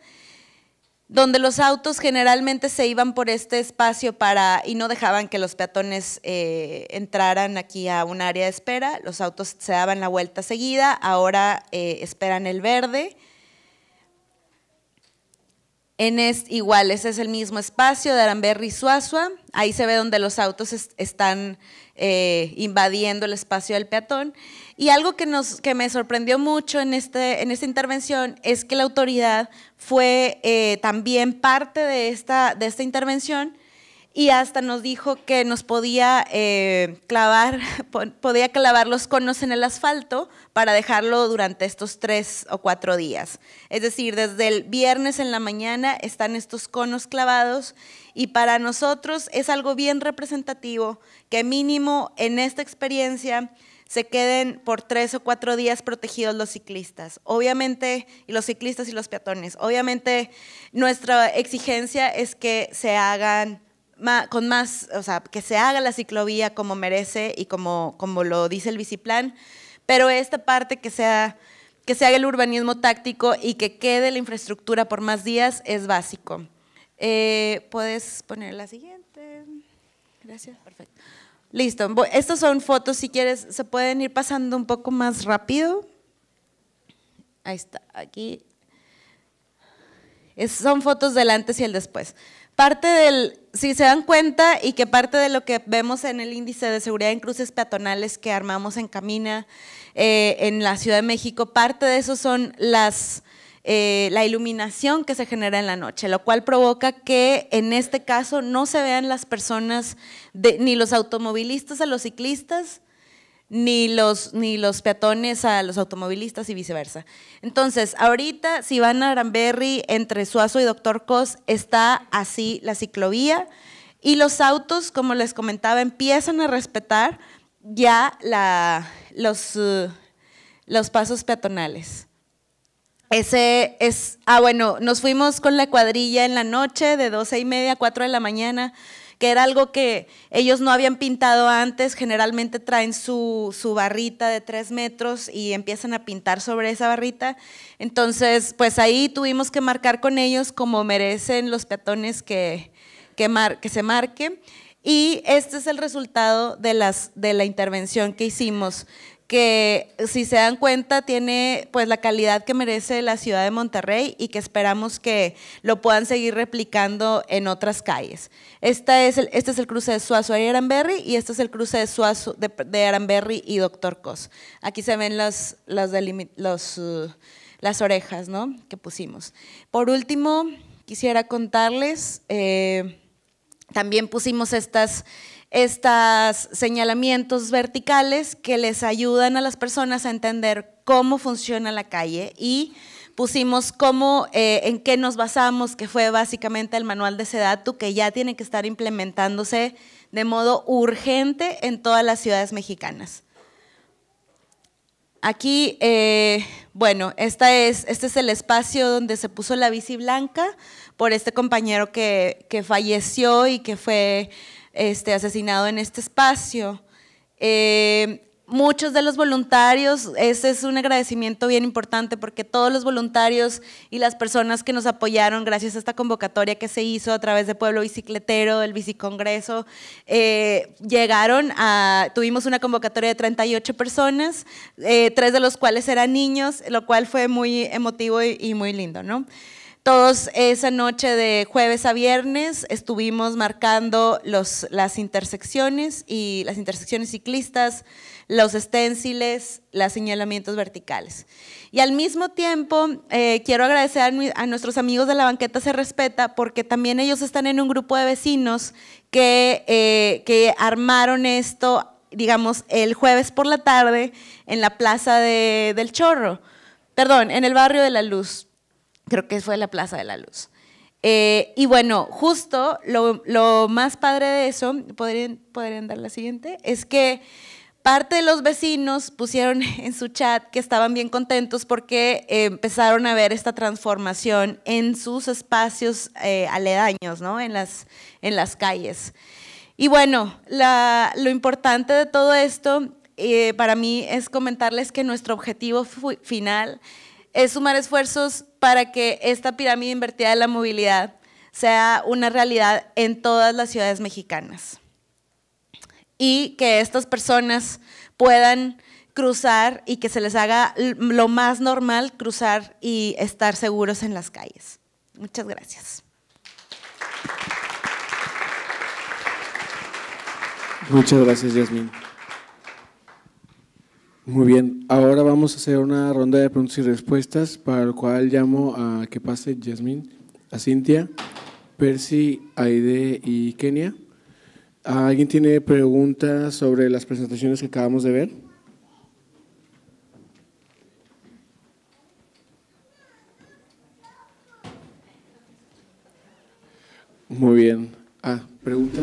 donde los autos generalmente se iban por este espacio para y no dejaban que los peatones eh, entraran aquí a un área de espera, los autos se daban la vuelta seguida, ahora eh, esperan el verde. En es igual, ese es el mismo espacio de Aramberri y Suazua, ahí se ve donde los autos están eh, invadiendo el espacio del peatón y algo que, nos, que me sorprendió mucho en, este, en esta intervención es que la autoridad fue eh, también parte de esta, de esta intervención y hasta nos dijo que nos podía eh, clavar, podía clavar los conos en el asfalto para dejarlo durante estos tres o cuatro días. Es decir, desde el viernes en la mañana están estos conos clavados y para nosotros es algo bien representativo que mínimo en esta experiencia se queden por tres o cuatro días protegidos los ciclistas. Obviamente, y los ciclistas y los peatones. Obviamente, nuestra exigencia es que se hagan con más, o sea, que se haga la ciclovía como merece y como, como lo dice el biciplan, pero esta parte que sea que se haga el urbanismo táctico y que quede la infraestructura por más días es básico. Eh, Puedes poner la siguiente. Gracias. Perfecto. Listo, estas son fotos, si quieres, se pueden ir pasando un poco más rápido. Ahí está, aquí. son fotos del antes y el después. Parte del, si se dan cuenta, y que parte de lo que vemos en el índice de seguridad en cruces peatonales que armamos en Camina eh, en la Ciudad de México, parte de eso son las eh, la iluminación que se genera en la noche, lo cual provoca que en este caso no se vean las personas, ni los automovilistas a los ciclistas, ni los, peatones a los automovilistas y viceversa. Entonces, ahorita, si van a Granberry, entre Suazo y Doctor Cos, está así la ciclovía y los autos, como les comentaba, empiezan a respetar ya eh, los pasos peatonales. Ese es, ah bueno, nos fuimos con la cuadrilla en la noche de 12 y media a 4 de la mañana, que era algo que ellos no habían pintado antes, generalmente traen su, barrita de 3 metros y empiezan a pintar sobre esa barrita. Entonces, pues ahí tuvimos que marcar con ellos como merecen los peatones que, que, se marque. Y este es el resultado de, las, de la intervención que hicimos que si se dan cuenta tiene pues la calidad que merece la ciudad de Monterrey y que esperamos que lo puedan seguir replicando en otras calles. Esta es este es el cruce de Suazo y Aranberry y este es el cruce de Suazo de, y Doctor Cos. Aquí se ven las orejas que pusimos. Por último, quisiera contarles, eh, también pusimos estas estos señalamientos verticales que les ayudan a las personas a entender cómo funciona la calle y pusimos cómo, eh, en qué nos basamos, que fue básicamente el manual de SEDATU, que ya tiene que estar implementándose de modo urgente en todas las ciudades mexicanas. Aquí, eh, bueno, esta es, este es el espacio donde se puso la bici blanca por este compañero que, que falleció y que fue este, asesinado en este espacio. Eh, muchos de los voluntarios, ese es un agradecimiento bien importante porque todos los voluntarios y las personas que nos apoyaron gracias a esta convocatoria que se hizo a través de Pueblo Bicicletero, del Bicicongreso, eh, llegaron a, tuvimos una convocatoria de 38 personas, eh, tres de los cuales eran niños, lo cual fue muy emotivo y, y muy lindo, ¿no? Todos esa noche de jueves a viernes estuvimos marcando las intersecciones y las intersecciones ciclistas, los esténciles, los señalamientos verticales. Y al mismo tiempo eh, quiero agradecer a, nuestros amigos de la banqueta Se Respeta porque también ellos están en un grupo de vecinos que, eh, que armaron esto, digamos, el jueves por la tarde en la plaza del Chorro, perdón, en el barrio de la Luz creo que fue la Plaza de la Luz. Eh, y bueno, justo lo, lo, más padre de eso, ¿podrían, podrían dar la siguiente, es que parte de los vecinos pusieron en su chat que estaban bien contentos porque empezaron a ver esta transformación en sus espacios eh, aledaños, ¿no? En las, en las calles. Y bueno, lo importante de todo esto eh, para mí es comentarles que nuestro objetivo final es sumar esfuerzos para que esta pirámide invertida de la movilidad sea una realidad en todas las ciudades mexicanas y que estas personas puedan cruzar y que se les haga lo más normal cruzar y estar seguros en las calles. Muchas gracias. Muchas gracias, Yasmin. Muy bien, ahora vamos a hacer una ronda de preguntas y respuestas, para lo cual llamo a que pase Yasmín, a Cintia, Percy, Aide y Kenia. ¿Alguien tiene preguntas sobre las presentaciones que acabamos de ver? Muy bien. Ah, pregunta.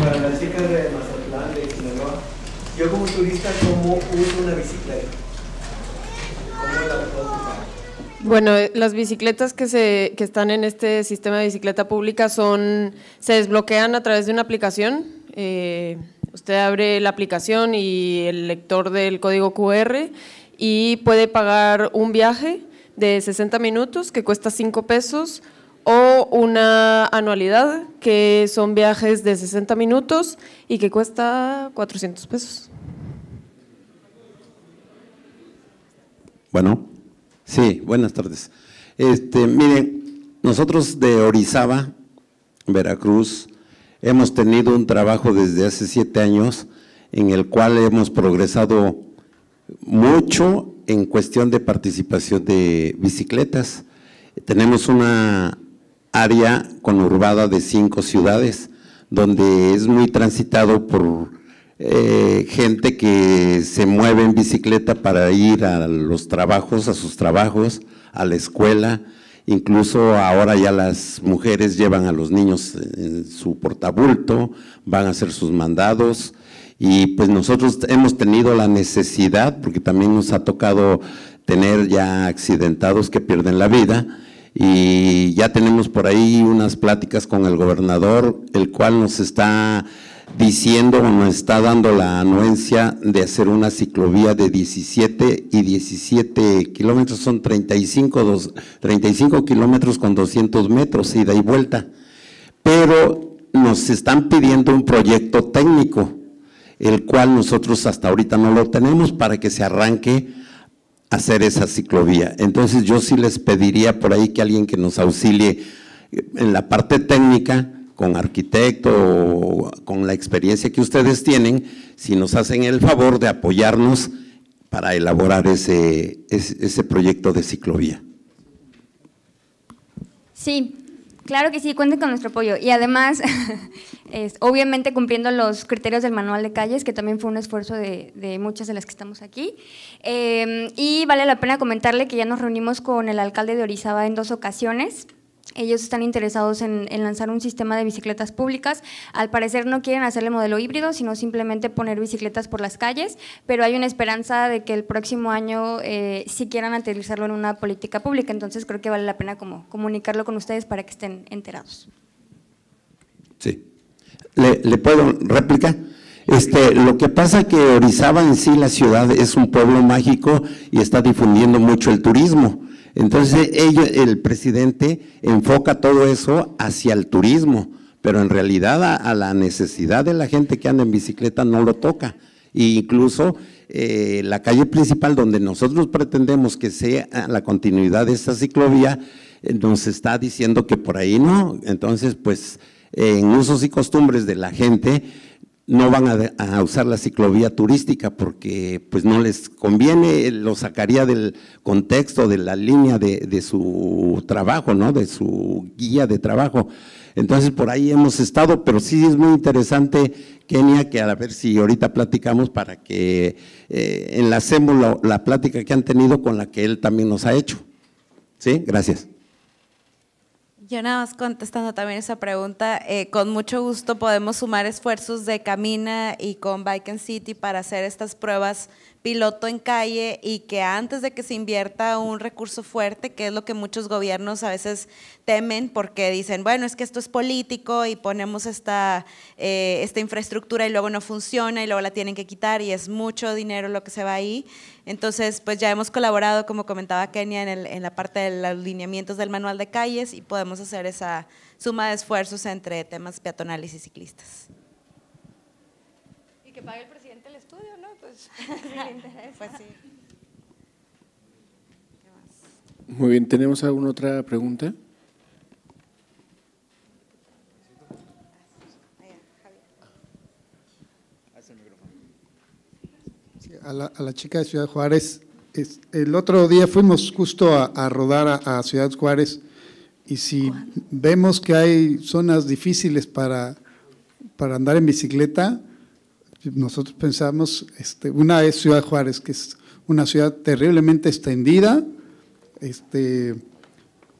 Para las chicas de yo como turista, ¿cómo uso una bicicleta? Bueno, eh, las bicicletas que, se, que están en este sistema de bicicleta pública son, se desbloquean a través de una aplicación. Eh, usted abre la aplicación y el lector del código QR y puede pagar un viaje de 60 minutos que cuesta 5 pesos o una anualidad, que son viajes de 60 minutos y que cuesta 400 pesos. Bueno, sí, buenas tardes. Este, miren, nosotros de Orizaba, Veracruz, hemos tenido un trabajo desde hace siete años en el cual hemos progresado mucho en cuestión de participación de bicicletas. Tenemos una área conurbada de cinco ciudades, donde es muy transitado por eh, gente que se mueve en bicicleta para ir a los trabajos, a sus trabajos, a la escuela. Incluso ahora ya las mujeres llevan a los niños en su portabulto, van a hacer sus mandados, y pues nosotros hemos tenido la necesidad, porque también nos ha tocado tener ya accidentados que pierden la vida, y ya tenemos por ahí unas pláticas con el gobernador, el cual nos está diciendo o nos está dando la anuencia de hacer una ciclovía de 17 y 17 kilómetros, son 35, 35 kilómetros con 200 metros, ida y vuelta. Pero nos están pidiendo un proyecto técnico, el cual nosotros hasta ahorita no lo tenemos para que se arranque hacer esa ciclovía. Entonces yo sí les pediría por ahí que alguien que nos auxilie eh, en la parte técnica, con arquitecto o con la experiencia que ustedes tienen, si nos hacen el favor de apoyarnos para elaborar ese, ese, proyecto de ciclovía. Sí, Claro que sí, cuenten con nuestro apoyo. Y además, es, obviamente cumpliendo los criterios del manual de calles, que también fue un esfuerzo de, muchas de las que estamos aquí. Eh, y vale la pena comentarle que ya nos reunimos con el alcalde de Orizaba en dos ocasiones ellos están interesados en, lanzar un sistema de bicicletas públicas. Al parecer no quieren hacerle modelo híbrido, sino simplemente poner bicicletas por las calles, pero hay una esperanza de que el próximo año eh, sí quieran aterrizarlo en una política pública. Entonces creo que vale la pena como comunicarlo con ustedes para que estén enterados. Sí. ¿Le, puedo réplica? Este, lo que pasa que Orizaba en sí, la ciudad, es un pueblo mágico y está difundiendo mucho el turismo. Entonces, el presidente enfoca todo eso hacia el turismo, pero en realidad a, la necesidad de la gente que anda en bicicleta no lo toca. E incluso eh, la calle principal donde nosotros pretendemos que sea la continuidad de esta ciclovía, eh, nos está diciendo que por ahí no. Entonces, pues eh, en usos y costumbres de la gente, no van a, usar la ciclovía turística porque pues no les conviene, lo sacaría del contexto, de la línea de, su trabajo, ¿no? de su guía de trabajo. Entonces por ahí hemos estado, pero sí es muy interesante, Kenia, que a ver si ahorita platicamos para que eh, enlacemos la, la plática que han tenido con la que él también nos ha hecho. ¿Sí? Gracias. Yo nada más contestando también esa pregunta, eh, con mucho gusto podemos sumar esfuerzos de Camina y con Bike and City para hacer estas pruebas piloto en calle y que antes de que se invierta un recurso fuerte, que es lo que muchos gobiernos a veces temen porque dicen, bueno, es que esto es político y ponemos esta, eh, esta infraestructura y luego no funciona y luego la tienen que quitar y es mucho dinero lo que se va ahí. Entonces, pues ya hemos colaborado, como comentaba Kenia, en, la parte de los lineamientos del manual de calles y podemos hacer esa suma de esfuerzos entre temas peatonales y ciclistas. Y que el pues, pues Muy bien, ¿tenemos alguna otra pregunta? Ah, ah, a la, chica de Ciudad Juárez. el otro día fuimos justo a, rodar a, Ciudad Juárez y si vemos que hay zonas difíciles para, para andar en bicicleta, nosotros pensamos, este, una es Ciudad Juárez, que es una ciudad terriblemente extendida, este,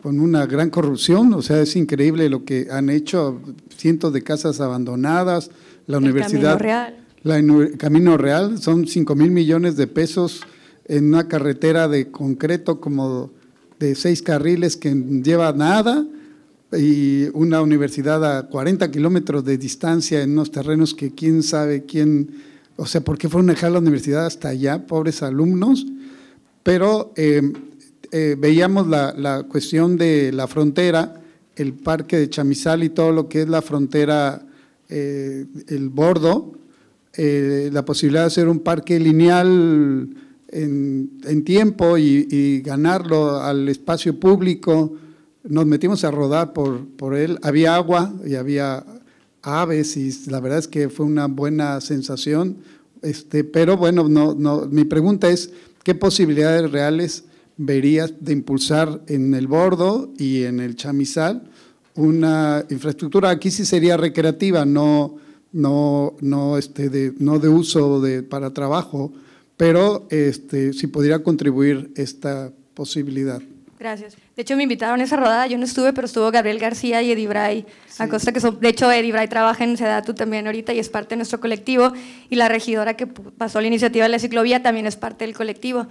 con una gran corrupción, o sea, es increíble lo que han hecho, cientos de casas abandonadas, la universidad… Camino Real. La, Camino Real, son 5 mil millones de pesos en una carretera de concreto como de seis carriles que lleva nada, y una universidad a 40 kilómetros de distancia en unos terrenos que quién sabe quién, o sea, ¿por qué fueron a dejar la universidad hasta allá, pobres alumnos? Pero em, eh, veíamos la, cuestión de la frontera, el parque de Chamizal y todo lo que es la frontera, eh, el bordo, eh, la posibilidad de hacer un parque lineal en, tiempo y ganarlo al espacio público, nos metimos a rodar por, por él. Había agua y había aves y la verdad es que fue una buena sensación. Este, pero bueno, no, no, mi pregunta es, ¿qué posibilidades reales verías de impulsar en el bordo y en el chamizal una infraestructura? Aquí sí sería recreativa, no, no, no, este, de, no de uso de, para trabajo, pero este, si pudiera podría contribuir esta posibilidad. Gracias. De hecho, me invitaron a esa rodada, yo no estuve, pero estuvo Gabriel García y Eddie Bray que de hecho, Eddie Bray trabaja en Sedatu también ahorita y es parte de nuestro colectivo, y la regidora que pasó la iniciativa de la ciclovía también es parte del colectivo.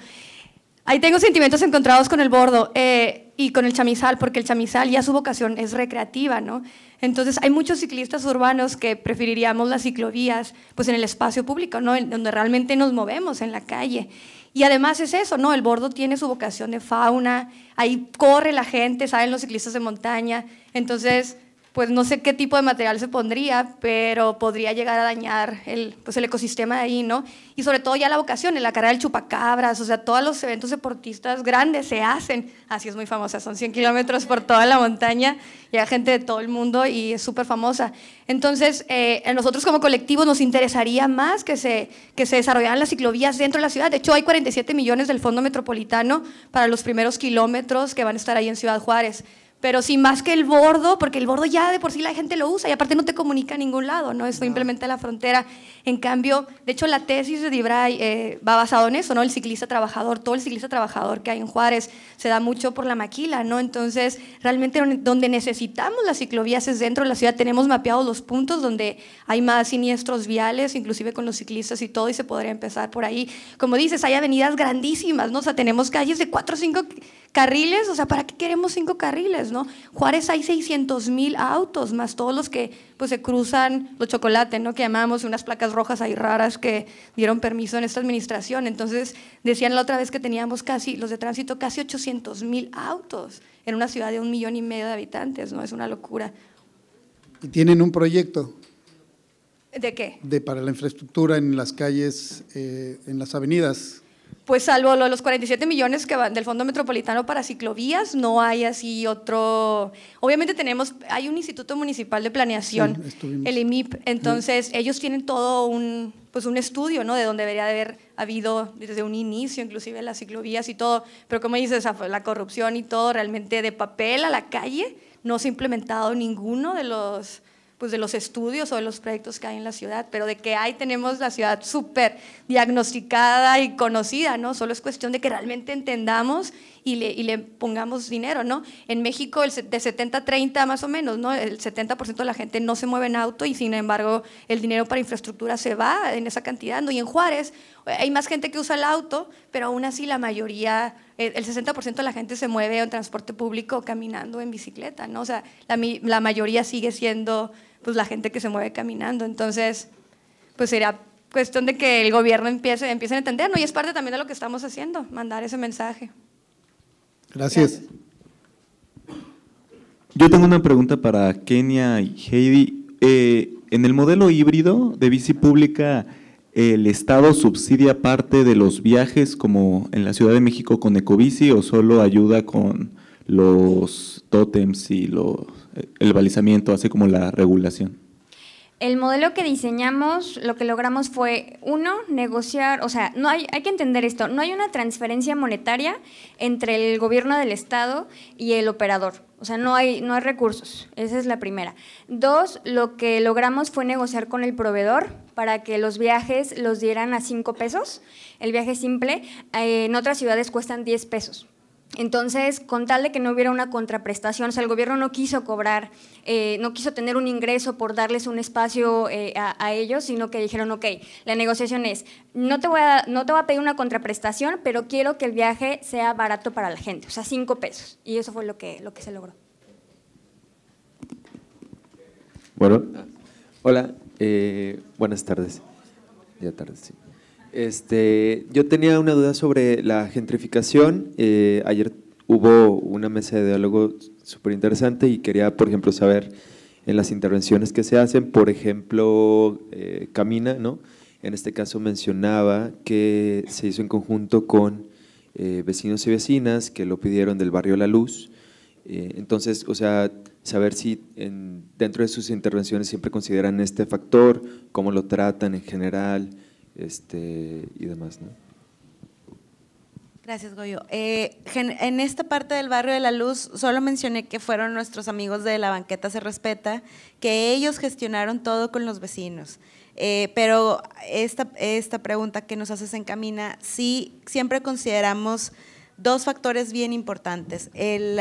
Ahí tengo sentimientos encontrados con el bordo eh, y con el chamizal, porque el chamizal ya su vocación es recreativa, ¿no? Entonces hay muchos ciclistas urbanos que preferiríamos las ciclovías pues en el espacio público, donde realmente nos movemos, en la calle. Y además es eso, ¿no? El bordo tiene su vocación de fauna, ahí corre la gente, salen los ciclistas de montaña, entonces pues no sé qué tipo de material se pondría, pero podría llegar a dañar pues, el, ecosistema de ahí, ¿no? Y sobre todo ya la vocación, en la cara del chupacabras, o sea, todos los eventos deportistas grandes se hacen, así es muy famosa, son 100 kilómetros por toda la montaña, y hay gente de todo el mundo y es súper famosa. Entonces, eh, a nosotros como colectivo nos interesaría más que se, que se desarrollaran las ciclovías dentro de la ciudad, de hecho hay 47 millones del Fondo Metropolitano para los primeros kilómetros que van a estar ahí en Ciudad Juárez pero sin más que el bordo, porque el bordo ya de por sí la gente lo usa y aparte no te comunica a ningún lado, ¿no? Esto simplemente la frontera. En cambio, de hecho, la tesis de Dibray eh, va basado en eso, ¿no? El ciclista trabajador, todo el ciclista trabajador que hay en Juárez se da mucho por la maquila, ¿no? Entonces, realmente donde necesitamos las ciclovías es dentro de la ciudad. Tenemos mapeados los puntos donde hay más siniestros viales, inclusive con los ciclistas y todo, y se podría empezar por ahí. Como dices, hay avenidas grandísimas, ¿no? O sea, tenemos calles de cuatro o cinco carriles, o sea, ¿para qué queremos cinco carriles? Juárez, hay 600 mil autos, más todos los que pues, se cruzan los chocolates, ¿no? Que llamamos unas placas rojas ahí raras que dieron permiso en esta administración. Entonces, decían la otra vez que teníamos casi, los de tránsito, casi 800 mil autos en una ciudad de un millón y medio de habitantes, ¿no? Es una locura. ¿Y tienen un proyecto? ¿De qué? De para la infraestructura en las calles, eh, en las avenidas pues salvo los 47 millones que van del Fondo Metropolitano para ciclovías, no hay así otro... Obviamente tenemos, hay un Instituto Municipal de Planeación, el IMIP, entonces ellos tienen todo un, pues un estudio, ¿no? De donde debería haber habido desde un inicio, inclusive las ciclovías y todo, pero como dices, la corrupción y todo realmente de papel a la calle, no se ha implementado ninguno de los pues de los estudios o de los proyectos que hay en la ciudad, pero de que ahí tenemos la ciudad súper diagnosticada y conocida, ¿no? Solo es cuestión de que realmente entendamos y le, y le pongamos dinero, ¿no? En México el de 70-30 más o menos, ¿no? El 70% de la gente no se mueve en auto y sin embargo el dinero para infraestructura se va en esa cantidad, ¿no? Y en Juárez eh, hay más gente que usa el auto, pero aún así la mayoría, eh, el 60% de la gente se mueve en transporte público caminando en bicicleta, ¿no? O sea, la, la mayoría sigue siendo pues, la gente que se mueve caminando. Entonces, pues sería cuestión de que el gobierno empiece, empiece a entender, ¿no? y es parte también de lo que estamos haciendo, mandar ese mensaje. Gracias. Yo tengo una pregunta para Kenia y Heidi. Eh, en el modelo híbrido de bici pública, ¿el Estado subsidia parte de los viajes como en la Ciudad de México con Ecobici o solo ayuda con los tótems y los el balizamiento, así como la regulación? El modelo que diseñamos, lo que logramos fue, uno, negociar, o sea, no hay, hay que entender esto, no hay una transferencia monetaria entre el gobierno del Estado y el operador. O sea, no hay, no hay recursos. Esa es la primera. Dos, lo que logramos fue negociar con el proveedor para que los viajes los dieran a cinco pesos. El viaje simple eh, en otras ciudades cuestan 10 pesos. Entonces, con tal de que no hubiera una contraprestación, o sea, el gobierno no quiso cobrar, eh, no quiso tener un ingreso por darles un espacio eh, a, ellos, sino que dijeron, ok, la negociación es, no te, voy a, no te voy a pedir una contraprestación, pero quiero que el viaje sea barato para la gente, o sea, cinco pesos. Y eso fue lo que, lo que se logró. Bueno, hola, eh, buenas tardes. Ya tardes, sí. Este, yo tenía una duda sobre la gentrificación. Eh, ayer hubo una mesa de diálogo súper interesante y quería, por ejemplo, saber en las intervenciones que se hacen, por ejemplo, eh, Camina, ¿no? En este caso mencionaba que se hizo en conjunto con eh, vecinos y vecinas que lo pidieron del barrio La Luz. entonces, o sea, saber si dentro de sus intervenciones siempre consideran este factor, cómo lo tratan en general, este, y demás. ¿no? Gracias, Goyo. Eh, en esta parte del barrio de la luz, solo mencioné que fueron nuestros amigos de la banqueta Se Respeta, que ellos gestionaron todo con los vecinos. Eh, pero esta, esta pregunta que nos haces encamina, sí, siempre consideramos dos factores bien importantes. El,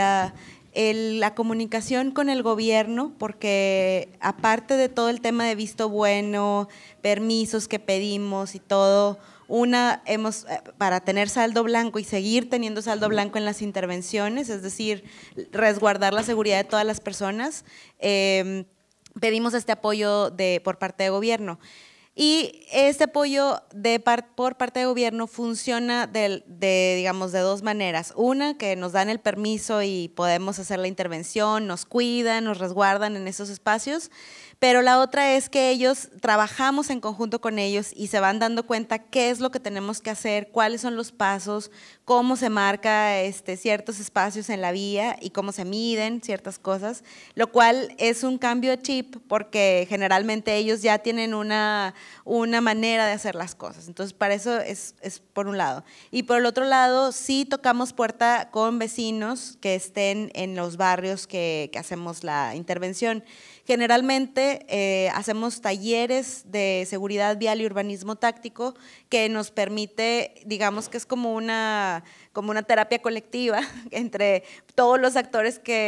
la comunicación con el gobierno, porque aparte de todo el tema de visto bueno, permisos que pedimos y todo, una, hemos, eh, para tener saldo blanco y seguir teniendo saldo blanco en las intervenciones, es decir, resguardar la seguridad de todas las personas, em, pedimos este apoyo de, por parte del gobierno. Y este apoyo de por parte del gobierno funciona de, de, digamos, de dos maneras. Una, que nos dan el permiso y podemos hacer la intervención, nos cuidan, nos resguardan en esos espacios pero la otra es que ellos trabajamos en conjunto con ellos y se van dando cuenta qué es lo que tenemos que hacer, cuáles son los pasos, cómo se marca este, ciertos espacios en la vía y cómo se miden ciertas cosas, lo cual es un cambio de chip porque generalmente ellos ya tienen una, una manera de hacer las cosas. Entonces, para eso es, por un lado. Y por el otro lado, sí tocamos puerta con vecinos que estén en los barrios que, que hacemos la intervención Generalmente eh, hacemos talleres de seguridad vial y urbanismo táctico que nos permite, digamos que es como una como una terapia colectiva entre todos los actores que,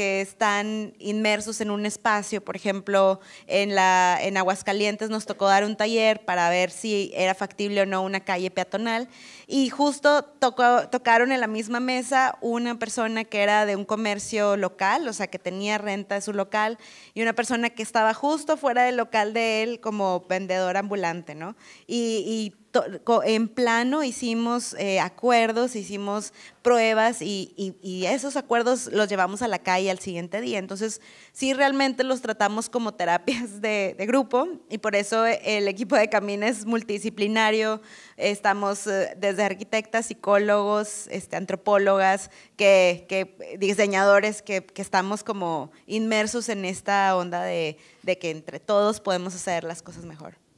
están inmersos en un espacio. Por ejemplo, en, la, en Aguascalientes nos tocó dar un taller para ver si era factible o no una calle peatonal y justo tocó, tocaron en la misma mesa una persona que era de un comercio local, o sea, que tenía renta de su local, y una persona que estaba justo fuera del local de él como vendedor ambulante, ¿no? y en plano hicimos eh, acuerdos, hicimos pruebas y, esos acuerdos los llevamos a la calle al siguiente día. Entonces, sí, realmente los tratamos como terapias de, grupo y por eso el equipo de camino es multidisciplinario. Estamos eh, desde arquitectas, psicólogos, este, antropólogas, que, diseñadores que, estamos como inmersos en esta onda de que entre todos podemos hacer las cosas mejor.